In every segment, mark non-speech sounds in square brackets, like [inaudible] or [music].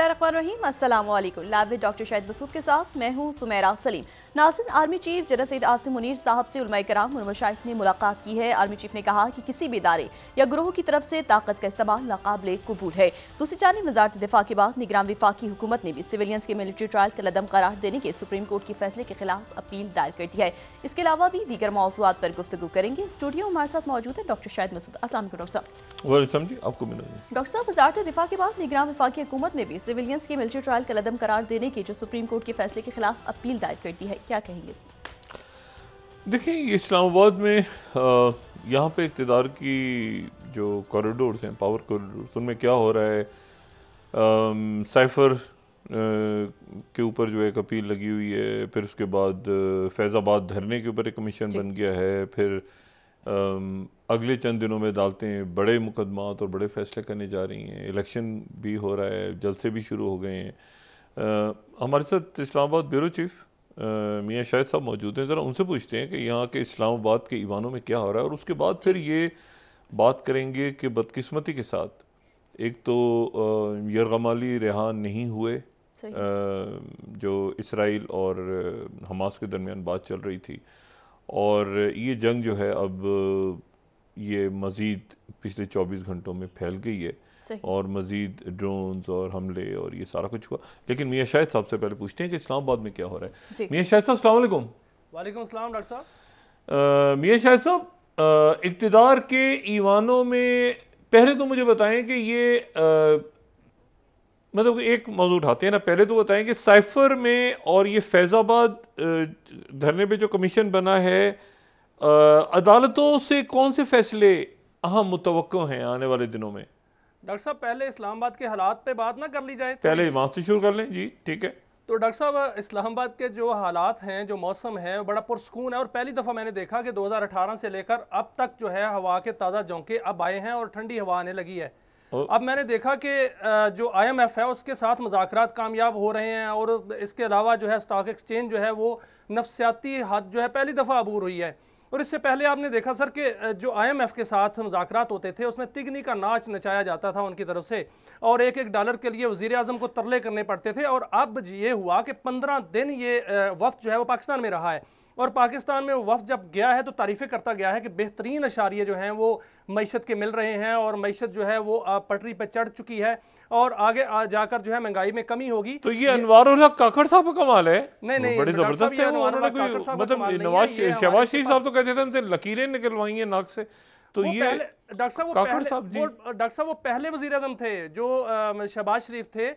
बिस्मिल्लाम doctor Shahid Masood के साथ मैं हूं Sumera Saleem Nasir army chief general Syed Asim Munir sahab से उलमा कराम ने मुलाकात की है आर्मी चीफ ने कहा कि किसी भी इदारे या ग्रोह की तरफ से ताकत का इस्तेमाल नाकबले कबूल है दूसरी जानी वजारत दिफा के बाद निगरान की हुकूमत ने भी सिविलियंस के मिलिट्री ट्रायल का लदम करार देने के सुप्रीम कोर्ट के फैसले के खिलाफ अपील दायर कर दी है इसके अलावा भी दीगर मौजूद पर गुफ्तु करेंगे स्टूडियो हमारे साथ मौजूद है डॉक्टर शाहिद मसूद असल डॉक्टर साहब डॉक्टर वजारत दिफा के बाद निगरान विफाकी हुकूमत ने भी सिविलियंस की मिलिट्री ट्रायल का कदम करार देने की जो सुप्रीम कोर्ट के फैसले के खिलाफ अपील दायर कर दी है क्या कहेंगे इसमें देखिए इस्लामाबाद में यहाँ पे इकतदार की जो कॉरिडोर हैं पावर कॉरिडोर उनमें क्या हो रहा है आ, साइफर आ, के ऊपर जो एक अपील लगी हुई है फिर उसके बाद फैज़ाबाद धरने के ऊपर एक कमीशन बन गया है फिर अगले चंद दिनों में अदालतें बड़े मुकदमात और बड़े फैसले करने जा रही हैं इलेक्शन भी हो रहा है जलसे भी शुरू हो गए हैं हमारे साथ इस्लामाबाद ब्यूरो चीफ़ मियाँ शाहिद साहब मौजूद हैं ज़रा उनसे पूछते हैं कि यहाँ के इस्लामाबाद के ईवानों में क्या हो रहा है और उसके बाद फिर ये बात करेंगे कि बदकस्मती के साथ एक तो यरगमाली रिहा नहीं हुए जो इसराइल और हमास के दरमियान बात चल रही थी और ये जंग जो है अब ये मज़ीद पिछले 24 घंटों में फैल गई है और मज़ीद ड्रोन्स और हमले और ये सारा कुछ हुआ लेकिन मियाँ शाहिद साहब से पहले पूछते हैं कि इस्लामाबाद में क्या हो रहा है मियाँ शाहिद साहब अलैक् वालेकुम अस्सलाम डॉक्टर साहब मियाँ शाहिद साहब इकतदार के ईवानों में पहले तो मुझे बताएं कि ये मतलब एक मौजूद उठाते हैं ना पहले तो बताएं कि साइफर में और ये फैज़ाबाद धरने पे जो कमीशन बना है अदालतों से कौन से फैसले अहम मुतव हैं आने वाले दिनों में डॉक्टर साहब पहले इस्लामाबाद के हालात पे बात ना कर ली जाए पहले वहाँ से शुरू कर लें जी ठीक है तो डॉक्टर साहब इस्लामाबाद के जो हालात हैं जो मौसम है बड़ा पुरसकून है और पहली दफ़ा मैंने देखा कि 2018 से लेकर अब तक जो है हवा के ताज़ा झोंके अब आए हैं और ठंडी हवा आने लगी है अब मैंने देखा कि जो आईएमएफ है उसके साथ मुजाकर कामयाब हो रहे हैं और इसके अलावा जो है स्टॉक एक्सचेंज जो है वो नफसियाती हद जो है पहली दफ़ा अबूर हुई है और इससे पहले आपने देखा सर कि जो आईएमएफ के साथ मुजाकर होते थे उसमें तिगनी का नाच नचाया जाता था उनकी तरफ से और एक एक डॉलर के लिए वजीर अजम को तरले करने पड़ते थे और अब ये हुआ कि पंद्रह दिन ये वक्त जो है वो पाकिस्तान में रहा है और पाकिस्तान में वफ जब गया है तो तारीफ़ें करता गया है कि बेहतरीन अशारे जो हैं वो मीशत के मिल रहे हैं और मीशत जो है वो पटरी पर चढ़ चुकी है और आगे जाकर जो है महंगाई में कमी होगी तो ये अनवर काकड़ साहब का कमाल है नहीं नहीं बड़े जबरदस्त मतलब है शहबाज शरीफ साहब तो कहते थे तो लकीरें निकलवाई हैं नाक से तो ये डॉक्टर साहब वो डॉक्टर साहब वो पहले वजीर थे जो शहबाज शरीफ थे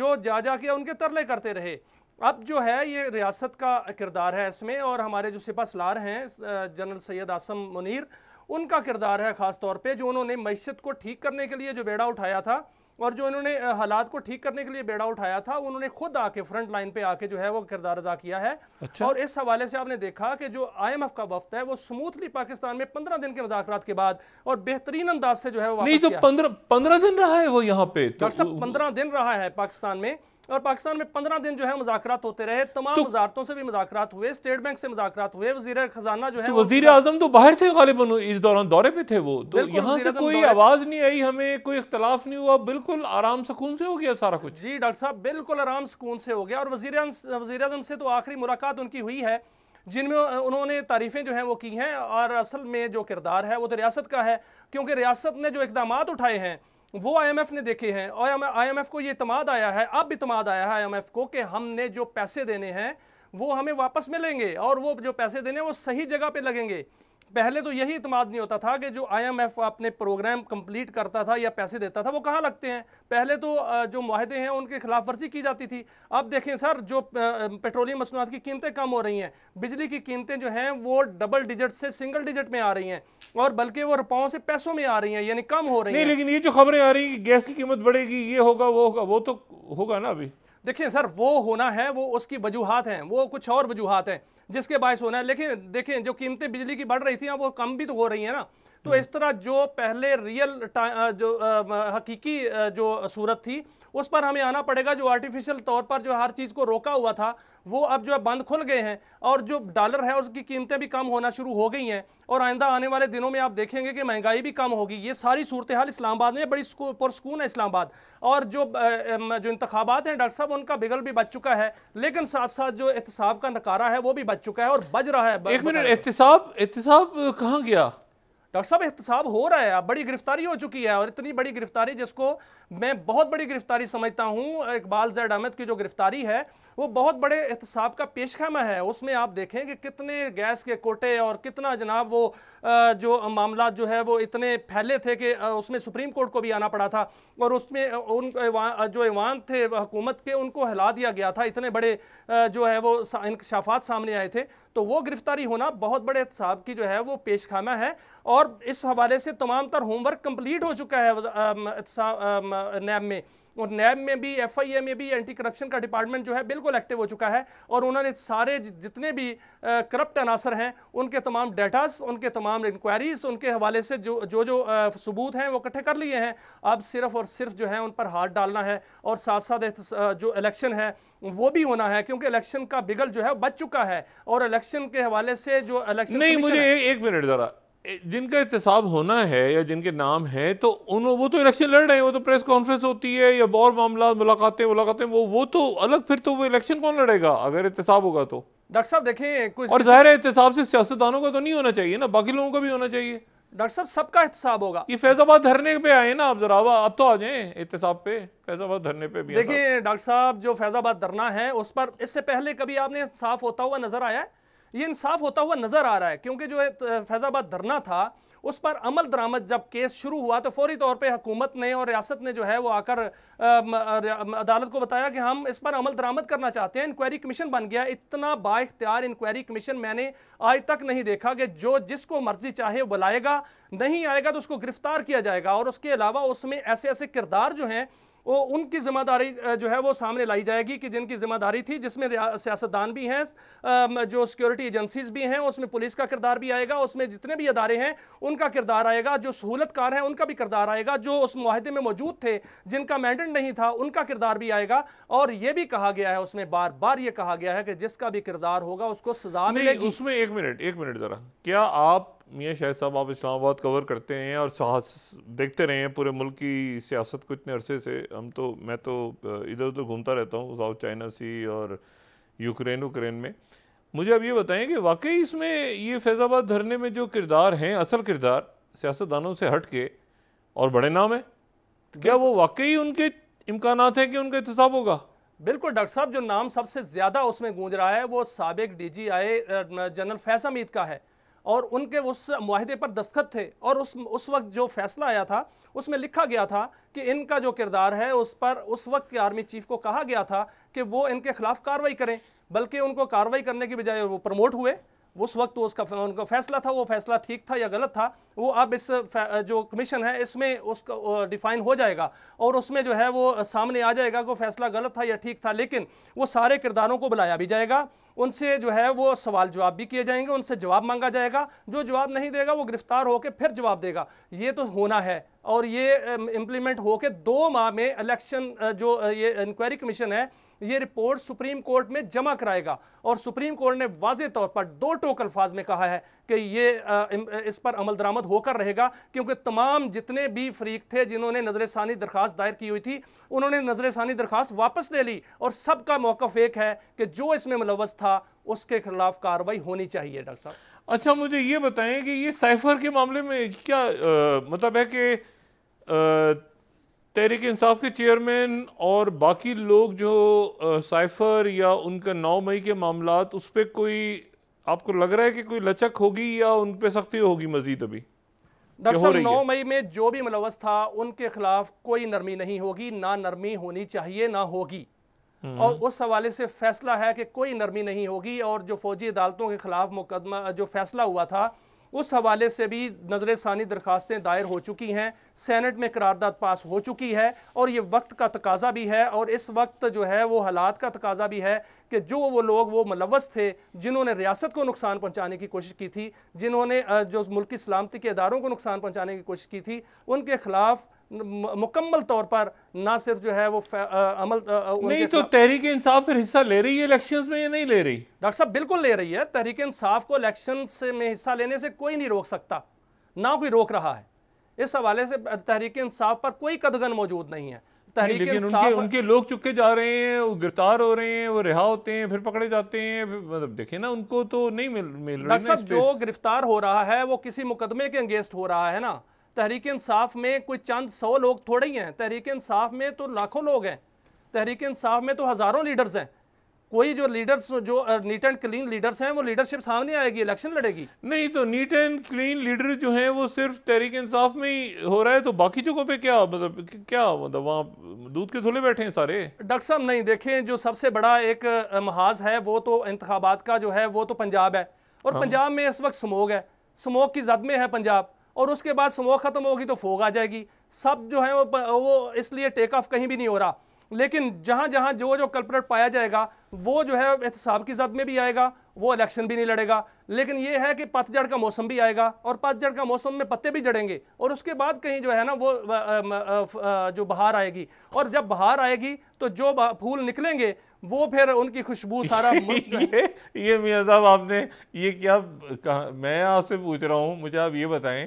जो जा जा के उनके तरले करते रहे अब जो है ये रियासत का किरदार है इसमें और हमारे जो सिपा सलार हैं जनरल सैयद आसम मुनीर उनका किरदार है ख़ास तौर पे जो उन्होंने मीशत को ठीक करने के लिए जो बेड़ा उठाया था और जो इन्होंने हालात को ठीक करने के लिए बेड़ा उठाया था उन्होंने खुद आके फ्रंट लाइन पे आके जो है वो किरदार अदा किया है अच्छा? और इस हवाले से आपने देखा कि जो आईएमएफ का वफ्त है वो स्मूथली पाकिस्तान में पंद्रह दिन के मुदाखरात के बाद और बेहतरीन अंदाज से जो है वो नहीं पंद्रह दिन रहा है वो यहाँ पे तो... पंद्रह दिन रहा है पाकिस्तान में और पाकिस्तान में पंद्रह दिन जो है मुजाकरात होते रहे तमाम तो, वजारतों से भी मुजाकरात हुए स्टेट बैंक से मुजाकरात हुए वजी खजाना जो है तो वजीर तो बाहर थे गालिबन इस दौरान दौरे पे थे वो तो यहाँ से कोई आवाज नहीं आई हमें कोई इख्तलाफ नहीं हुआ बिल्कुल आराम सुकून से हो गया सारा कुछ जी डॉक्टर साहब बिल्कुल आराम सुकून से हो गया और वजी वजीर अजम से तो आखिरी मुलाकात उनकी हुई है जिनमें उन्होंने तारीफ़ें जो हैं वो की हैं और असल में जो किरदार है वो तो रियासत का है क्योंकि रियासत ने जो इकदाम उठाए हैं वो आईएमएफ ने देखे हैं और आईएमएफ को ये इतमाद आया है अब इतमाद आया है आईएमएफ को कि हमने जो पैसे देने हैं वो हमें वापस मिलेंगे और वो जो पैसे देने हैं वो सही जगह पे लगेंगे पहले तो यही इतमाद नहीं होता था कि जो आईएमएफ अपने प्रोग्राम कंप्लीट करता था या पैसे देता था वो कहाँ लगते हैं पहले तो जो माहदे हैं उनके खिलाफ वर्जी की जाती थी अब देखें सर जो पेट्रोलियम मसनूआत की कीमतें कम हो रही हैं बिजली की कीमतें जो हैं वो डबल डिजिट से सिंगल डिजिट में आ रही हैं और बल्कि वो रुपयों से पैसों में आ रही हैं यानी कम हो रही है लेकिन ये जो खबरें आ रही हैं गैस की कीमत बढ़ेगी ये होगा वो होगा वो तो होगा ना अभी देखिए सर वो होना है वो उसकी वजूहत हैं वो कुछ और वजूहत हैं जिसके बायस होना है लेकिन देखें जो कीमतें बिजली की बढ़ रही थी वो कम भी तो हो रही हैं ना तो हम्म। इस तरह जो पहले रियल जो हकीकी जो सूरत थी उस पर हमें आना पड़ेगा जो आर्टिफिशियल तौर पर जो हर चीज़ को रोका हुआ था वो अब जो है बंद खुल गए हैं और जो डॉलर है उसकी कीमतें भी कम होना शुरू हो गई हैं और आइंदा आने वाले दिनों में आप देखेंगे कि महंगाई भी कम होगी ये सारी सूरत हाल इस्लामाबाद में बड़ी पुरस्कून है इस्लामाबाद और जो जो इंतबात हैं डॉक्टर साहब उनका बिगल भी बच चुका है लेकिन साथ साथ जो एहतसाब का नकारा है वो भी बच चुका है और बज रहा है एक मिनट एहतसाब एहतसाब कहाँ गया डॉक्टर साहब एहतसाब हो रहा है अब बड़ी गिरफ्तारी हो चुकी है और इतनी बड़ी गिरफ्तारी जिसको मैं बहुत बड़ी गिरफ्तारी समझता हूँ इकबाल जैड अहमद की जो गिरफ्तारी है वो बहुत बड़े एहतसाब का पेशखामा है उसमें आप देखें कि कितने गैस के कोटे और कितना जनाब वो जो मामला जो है वो इतने फैले थे कि उसमें सुप्रीम कोर्ट को भी आना पड़ा था और उसमें उन जो ऐवान थे हुकूमत के उनको हिला दिया गया था इतने बड़े जो है वो इंकशाफात सामने आए थे तो वो गिरफ्तारी होना बहुत बड़े साहब की जो है वो पेशखाना है और इस हवाले से तमाम तर होमवर्क कंप्लीट हो चुका है नैब में और नैब में भी एफ में भी एंटी करप्शन का डिपार्टमेंट जो है बिल्कुल एक्टिव हो चुका है और उन्होंने सारे जितने भी करप्ट अनासर हैं उनके तमाम डेटास उनके तमाम इंक्वायरीज उनके हवाले से जो जो जो सबूत हैं वो इकट्ठे कर लिए हैं अब सिर्फ और सिर्फ जो है उन पर हाथ डालना है और साथ साथ जो इलेक्शन है वो भी होना है क्योंकि इलेक्शन का बिगल जो है बच चुका है और इलेक्शन के हवाले से जो इलेक्शन नहीं मुझे एक मिनट ज़रा जिनका एहतसाब होना है या जिनके नाम हैं तो उन वो तो इलेक्शन लड़ रहे हैं वो तो प्रेस कॉन्फ्रेंस होती है या और मामला मुलाकातें मुलाकातें वो वो तो अलग फिर तो वो इलेक्शन कौन लड़ेगा अगर एहतसाब होगा तो डॉक्टर साहब देखें कुछ और जाहिर है एहतसाब से सियासतदानों का तो नहीं होना चाहिए ना बाकी लोगों का भी होना चाहिए डॉक्टर साहब सबका एहतसाब होगा ये फैजाबाद धरने पे आए ना आप जरा अब तो आ जाए एहतसाब पे फैजाबाद धरने पे भी देखिए डॉक्टर साहब जो फैजाबाद धरना है उस पर इससे पहले कभी आपने साफ होता हुआ नजर आया है ये इंसाफ होता हुआ नजर आ रहा है क्योंकि जो फैजाबाद धरना था उस पर अमल दरामद जब केस शुरू हुआ तो फौरी तौर पे हुकूमत ने और रियासत ने जो है वो आकर अदालत को बताया कि हम इस पर अमल दरामद करना चाहते हैं इंक्वायरी कमीशन बन गया इतना बाख्तियार इंक्वायरी कमीशन मैंने आज तक नहीं देखा कि जो जिसको मर्जी चाहे बुलाएगा नहीं आएगा तो उसको गिरफ्तार किया जाएगा और उसके अलावा उसमें ऐसे ऐसे किरदार जो हैं वो उनकी जिम्मेदारी जो है वो सामने लाई जाएगी कि जिनकी जिम्मेदारी थी जिसमें सियासतदान भी हैं जो सिक्योरिटी एजेंसीज भी हैं उसमें पुलिस का किरदार भी आएगा उसमें जितने भी अदारे हैं उनका किरदार आएगा जो सहूलतकार हैं उनका भी किरदार आएगा जो उस माहे में मौजूद थे जिनका मैंडेट नहीं था उनका किरदार भी आएगा और ये भी कहा गया है उसमें बार बार ये कहा गया है कि जिसका भी किरदार होगा उसको सजा मिलेगी उसमें एक मिनट एक मिनट ज़रा क्या आप मियाँ शाह साहब आप इस्लामाबाद कवर करते हैं और देखते रहे हैं पूरे मुल्क की सियासत को इतने अरसे से हम तो मैं तो इधर उधर घूमता रहता हूँ साउथ चाइना सी और यूक्रेन उक्रेन में मुझे अब ये बताएं कि वाकई इसमें ये फैज़ाबाद धरने में जो किरदार हैं असल किरदार सियासतदानों से हट के और बड़े नाम हैं तो क्या वो वाकई उनके इम्कान हैं कि उनका एहतसाब होगा बिल्कुल डॉक्टर साहब जो नाम सबसे ज़्यादा उसमें गूंज रहा है वो सबक D G I general Faiz Hameed का है और उनके उस माहदे पर दस्तखत थे और उस उस वक्त जो फैसला आया था उसमें लिखा गया था कि इनका जो किरदार है उस पर उस वक्त के आर्मी चीफ को कहा गया था कि वो इनके खिलाफ कार्रवाई करें बल्कि उनको कार्रवाई करने की बजाय वो प्रमोट हुए उस वक्त उसका उनका फैसला था वो फैसला ठीक था या गलत था वो अब इस जो कमीशन है इसमें उसका डिफाइन हो जाएगा और उसमें जो है वो सामने आ जाएगा कि फैसला गलत था या ठीक था लेकिन वो सारे किरदारों को बुलाया भी जाएगा उनसे जो है वो सवाल जवाब भी किए जाएंगे उनसे जवाब मांगा जाएगा जो जवाब नहीं देगा वो गिरफ्तार होकर फिर जवाब देगा ये तो होना है और ये इम्प्लीमेंट होकर दो माह में इलेक्शन जो ये इंक्वायरी कमीशन है ये रिपोर्ट सुप्रीम कोर्ट में जमा कराएगा और सुप्रीम कोर्ट ने वाजे तौर पर दो टोक अल्फाज में कहा है कि ये इस पर अमल दरामद होकर रहेगा क्योंकि तमाम जितने भी फरीक थे जिन्होंने नजर षानी दरख्वास्त दायर की हुई थी उन्होंने नजर षानी दरख्वास्त वापस ले ली और सबका मौकफ एक है कि जो इसमें मुलवस था उसके खिलाफ कार्रवाई होनी चाहिए डॉक्टर साहब अच्छा मुझे ये बताएं कि ये साइफर के मामले में क्या आ, मतलब है कि तहरीक इंसाफ के चेयरमैन और बाकी लोग जो साइफर या उनका नौ मई के मामला उस पर कोई आपको लग रहा है कि कोई लचक होगी या उन पर सख्ती होगी मजीद अभी दरअसल नौ मई में जो भी मुलवस था उनके खिलाफ कोई नरमी नहीं होगी ना नरमी होनी चाहिए ना होगी हम्म। और उस हवाले से फैसला है कि कोई नरमी नहीं होगी और जो फौजी अदालतों के खिलाफ मुकदमा जो फैसला हुआ था उस हवाले से भी नज़र ثانی दरखास्तें दायर हो चुकी हैं सेनेट में करारदाद पास हो चुकी है और ये वक्त का तकाजा भी है और इस वक्त जो है वो हालात का तकाजा भी है कि जो वो लोग वो मुलवस थे जिन्होंने रियासत को नुकसान पहुँचाने की कोशिश की थी जिन्होंने जो मुल्क सलामती के इदारों को नुकसान पहुँचाने की कोशिश की थी उनके ख़िलाफ़ मुकम्मल तौर पर ना सिर्फ जो है वो अमल नहीं तो तहरीक इंसाफ फिर हिस्सा ले रही है इलेक्शन में या नहीं ले रही डॉक्टर साहब बिल्कुल ले रही है तहरीक इंसाफ को इलेक्शन से में हिस्सा लेने से कोई नहीं रोक सकता ना कोई रोक रहा है इस हवाले से तहरीक इंसाफ पर कोई कदगन मौजूद नहीं है तहरीक लेकिन उनके, उनके लोग चुके जा रहे हैं वो गिरफ्तार हो रहे हैं वो रिहा होते हैं फिर पकड़े जाते हैं मतलब देखें ना उनको तो नहीं मिल मिल रहा जो गिरफ्तार हो रहा है वो किसी मुकदमे के अंगेस्ट हो रहा है ना तहरीक इंसाफ में कोई चंद सौ लोग थोड़े ही हैं तहरीक इंसाफ में तो लाखों लोग हैं तहरीक इंसाफ में तो हज़ारों लीडर्स हैं कोई जो लीडर्स जो नीट एंड क्लीन लीडर्स हैं वो लीडरशिप सामने आएगी इलेक्शन लड़ेगी नहीं तो नीट एंड क्लीन लीडर जो हैं वो सिर्फ तहरीक इंसाफ में ही हो रहा है तो बाकी जगहों पे क्या मतलब क्या मतलब वहाँ दूध के थोले बैठे हैं सारे डॉक्टर साहब नहीं देखें जो सबसे बड़ा एक महाज है वो तो इंतबात का जो है वो तो पंजाब है और हाँ। पंजाब में इस वक्त स्मोक है स्मोक की जद में है पंजाब और उसके बाद स्मोक ख़त्म होगी तो फोग आ जाएगी सब जो है वो वो इसलिए टेक ऑफ कहीं भी नहीं हो रहा लेकिन जहाँ जहाँ जो जो कल्परेट पाया जाएगा वो जो है एहतसाब की जद में भी आएगा वो इलेक्शन भी नहीं लड़ेगा लेकिन ये है कि पतझड़ का मौसम भी आएगा और पतझड़ का मौसम में पत्ते भी जड़ेंगे और उसके बाद कहीं जो है ना वो जो बाहर आएगी और जब बाहर आएगी तो जो फूल निकलेंगे वो फिर उनकी खुशबू सारा [laughs] ये ये मियाँ साहब आपने ये क्या मैं आपसे पूछ रहा हूँ मुझे आप ये बताएं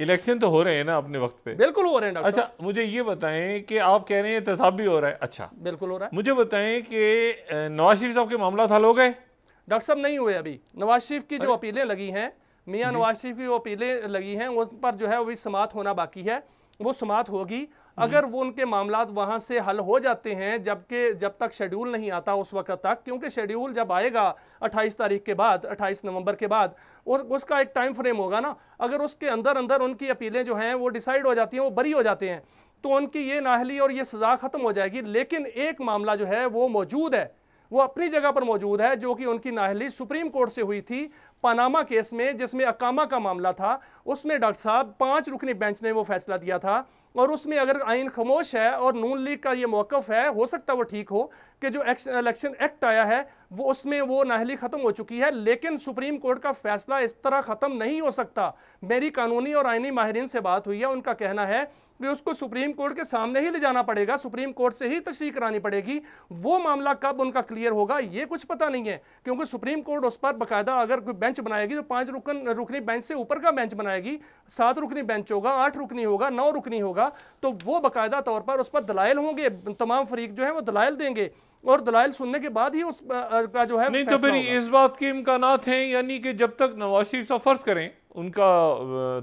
इलेक्शन तो हो रहे हैं ना अपने वक्त पे बिल्कुल हो रहे हैं अच्छा मुझे ये बताएं कि आप कह रहे हैं तसाब भी हो रहा है अच्छा बिल्कुल हो रहा है मुझे बताएं कि नवाज शरीफ साहब के मामला हल हो गए डॉक्टर साहब नहीं हुए अभी नवाज शरीफ की जो अपीलें लगी हैं मियाँ नवाज शरीफ की जो अपीलें लगी हैं उन पर जो है अभी समाप्त होना बाकी है वो समाप्त होगी अगर वो उनके मामला वहां से हल हो जाते हैं जबकि जब तक शेड्यूल नहीं आता उस वक्त तक क्योंकि शेड्यूल जब आएगा 28 तारीख के बाद 28 नवंबर के बाद और उसका एक टाइम फ्रेम होगा ना अगर उसके अंदर अंदर उनकी अपीलें जो हैं वो डिसाइड हो जाती हैं वो बरी हो जाते हैं तो उनकी ये नाहली और ये सज़ा ख़त्म हो जाएगी लेकिन एक मामला जो है वो मौजूद है वो अपनी जगह पर मौजूद है जो कि उनकी नाहली सुप्रीम कोर्ट से हुई थी पनामा केस में जिसमें अकामा का मामला था उसमें डॉक्टर साहब पाँच रुकनी बेंच ने वो फैसला दिया था और उसमें अगर आइन खामोश है और नून लीग का ये मौक़ है हो सकता है वो ठीक हो कि जो इलेक्शन एक्ट आया है वो उसमें वो नाहली ख़त्म हो चुकी है लेकिन सुप्रीम कोर्ट का फैसला इस तरह ख़त्म नहीं हो सकता मेरी कानूनी और आइनी माहरीन से बात हुई है उनका कहना है कि उसको सुप्रीम कोर्ट के सामने ही ले जाना पड़ेगा सुप्रीम कोर्ट से ही तशरी करानी पड़ेगी वो मामला कब उनका क्लियर होगा ये कुछ पता नहीं है क्योंकि सुप्रीम कोर्ट उस पर बाकायदा अगर कोई बेंच बनाएगी तो पांच रुकन रुकनी बेंच से ऊपर का बेंच बनाएगी सात रुकनी बेंच होगा आठ रुकनी होगा नौ रुकनी होगा तो वो बाकायदा तौर पर उस पर दलाइल होंगे तमाम फरीक जो है वो दलाइल देंगे और दलाइल सुनने के बाद ही उस का जो है नहीं तो फिर इस बात के इम्कान हैं यानी कि जब तक नवाज शरीफ साहब फर्ज करें उनका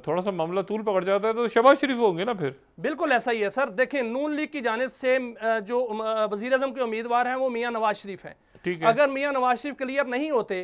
थोड़ा सा मामला तूल पकड़ जाता है तो शबाज शरीफ होंगे ना फिर बिल्कुल ऐसा ही है सर देखें नून लीग की जानब से जो वजीर अजम के उम्मीदवार हैं वो मियाँ नवाज शरीफ हैं ठीक है अगर मियाँ नवाज शरीफ क्लियर नहीं होते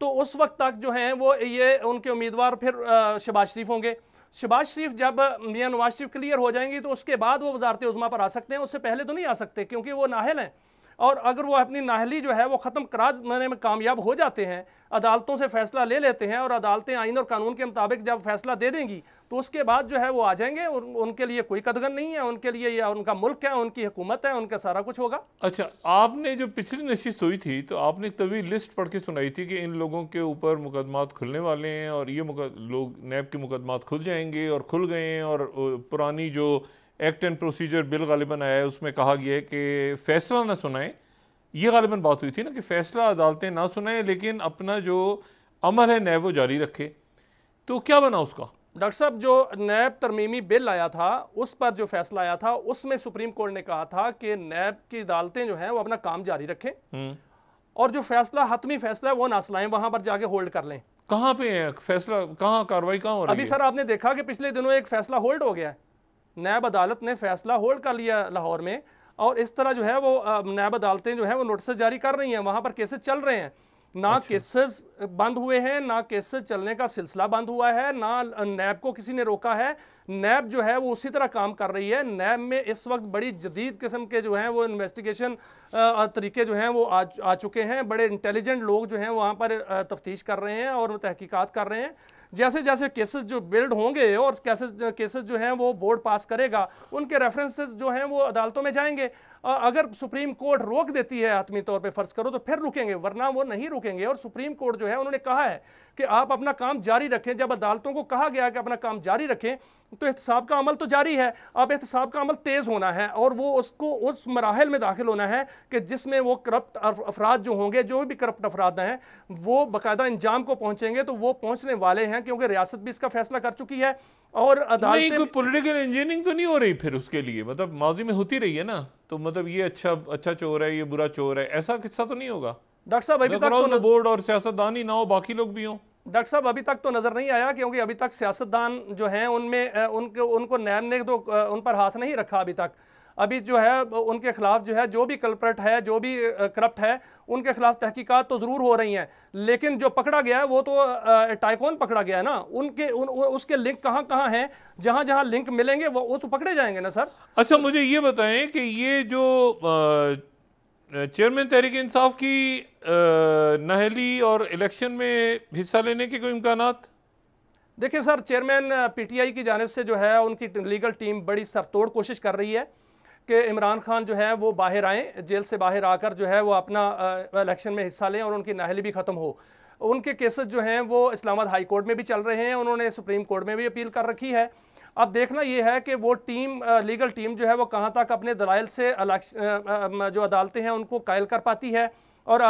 तो उस वक्त तक जो हैं वो ये उनके उम्मीदवार फिर शबाज शरीफ होंगे शहबाज शरीफ जब मियाँ नवाज शरीफ क्लियर हो जाएंगी तो उसके बाद वो वजारत उजमा पर आ सकते हैं उससे पहले तो नहीं आ सकते क्योंकि वो नाहल हैं और अगर वो अपनी नाहली जो है वो ख़त्म देने में कामयाब हो जाते हैं अदालतों से फ़ैसला ले लेते हैं और अदालतें आइन और कानून के मुताबिक जब फैसला दे देंगी तो उसके बाद जो है वो आ जाएंगे और उनके लिए कोई कदगन नहीं है उनके लिए या उनका मुल्क है उनकी हुकूमत है उनका सारा कुछ होगा अच्छा आपने जो पिछली नशिस्त हुई थी तो आपने तभी लिस्ट पढ़ के सुनाई थी कि इन लोगों के ऊपर मुकदमात खुलने वाले हैं और ये लोग नैब के मुकदमात खुल जाएंगे और खुल गए हैं और पुरानी जो एक्ट एंड प्रोसीजर बिल गालिबा आया है उसमें कहा गया है कि फैसला ना सुनाएं ये गालिबा बात हुई थी ना कि फैसला अदालतें ना सुनाएं लेकिन अपना जो अमल है नैब वो जारी रखे तो क्या बना उसका डॉक्टर साहब जो नैब तरमीमी बिल आया था उस पर जो फैसला आया था उसमें सुप्रीम कोर्ट ने कहा था कि नैब की अदालतें जो हैं वो अपना काम जारी रखें हम्म। और जो फैसला हतमी फैसला है वो ना सुनाएं वहां पर जाके होल्ड कर लें कहाँ पे है फैसला कहाँ कार्रवाई कहाँ हो रही अभी सर आपने देखा कि पिछले दिनों एक फैसला होल्ड हो गया है नैब अदालत ने फैसला होल्ड कर लिया लाहौर में और इस तरह जो है वो नैब अदालतें जो है वो नोटिस जारी कर रही हैं वहाँ पर केसेस चल रहे हैं ना अच्छा। केसेस बंद हुए हैं ना केसेस चलने का सिलसिला बंद हुआ है ना नैब को किसी ने रोका है नैब जो है वो उसी तरह काम कर रही है नैब में इस वक्त बड़ी जदीद किस्म के जो हैं वो इन्वेस्टिगेशन तरीके जो हैं वो आ, आ चुके हैं बड़े इंटेलिजेंट लोग जो हैं वहाँ पर तफ्तीश कर रहे हैं और तहकीकात कर रहे हैं जैसे जैसे केसेस जो बिल्ड होंगे और केसेस केसेस जो हैं वो बोर्ड पास करेगा उनके रेफरेंसेस जो हैं वो अदालतों में जाएंगे अगर सुप्रीम कोर्ट रोक देती है आत्मी तौर पे फर्ज करो तो फिर रुकेंगे वरना वो नहीं रुकेंगे और सुप्रीम कोर्ट जो है उन्होंने कहा है कि आप अपना काम जारी रखें जब अदालतों को कहा गया कि अपना काम जारी रखें तो एहतसाब का अमल तो जारी है अब एहतसाब का अमल तेज़ होना है और वो उसको उस मराहल में दाखिल होना है कि जिसमें वो करप्ट अफराद जो होंगे जो भी करप्ट अफराद हैं वो बाकायदा इंजाम को पहुँचेंगे तो वो पहुँचने वाले हैं क्योंकि रियासत भी इसका फैसला कर चुकी है और अदालत पोलिटिकल इंजीनियरिंग तो नहीं हो रही फिर उसके लिए मतलब माजी में होती रही है ना तो मतलब ये अच्छा अच्छा चोर है ये बुरा चोर है ऐसा किस्सा तो नहीं होगा डॉक्टर साहब अभी तो तक तो बोर्ड और सियासतदान ही ना हो बाकी लोग भी हों डॉक्टर साहब अभी तक तो नज़र नहीं आया क्योंकि अभी तक सियासतदान जो हैं उनमें उनके उनको नैन ने तो उन पर हाथ नहीं रखा अभी तक अभी जो है उनके खिलाफ जो है जो भी कल्परट है जो भी करप्ट है उनके खिलाफ तहकीकात तो ज़रूर हो रही हैं लेकिन जो पकड़ा गया है वो तो टाइकोन पकड़ा गया है ना उनके उन, उसके लिंक कहाँ कहाँ हैं जहाँ जहाँ लिंक मिलेंगे वो, वो तो पकड़े जाएंगे ना सर अच्छा मुझे ये बताएं कि ये जो आ, चेयरमैन तहरीक इंसाफ की नहली और इलेक्शन में हिस्सा लेने के कोई इम्कान देखिए सर चेयरमैन पीटीआई की जानब से जो है उनकी लीगल टीम बड़ी सरतोड़ कोशिश कर रही है कि इमरान खान जो है वो बाहर आएँ जेल से बाहर आकर जो है वो अपना इलेक्शन में हिस्सा लें और उनकी नहली भी ख़त्म हो उनके केसेस जो हैं वो इस्लामाबाद हाई कोर्ट में भी चल रहे हैं उन्होंने सुप्रीम कोर्ट में भी अपील कर रखी है अब देखना यह है कि वो टीम लीगल टीम जो है वो कहाँ तक अपने दलाइल से जो अदालतें हैं उनको कायल कर पाती है और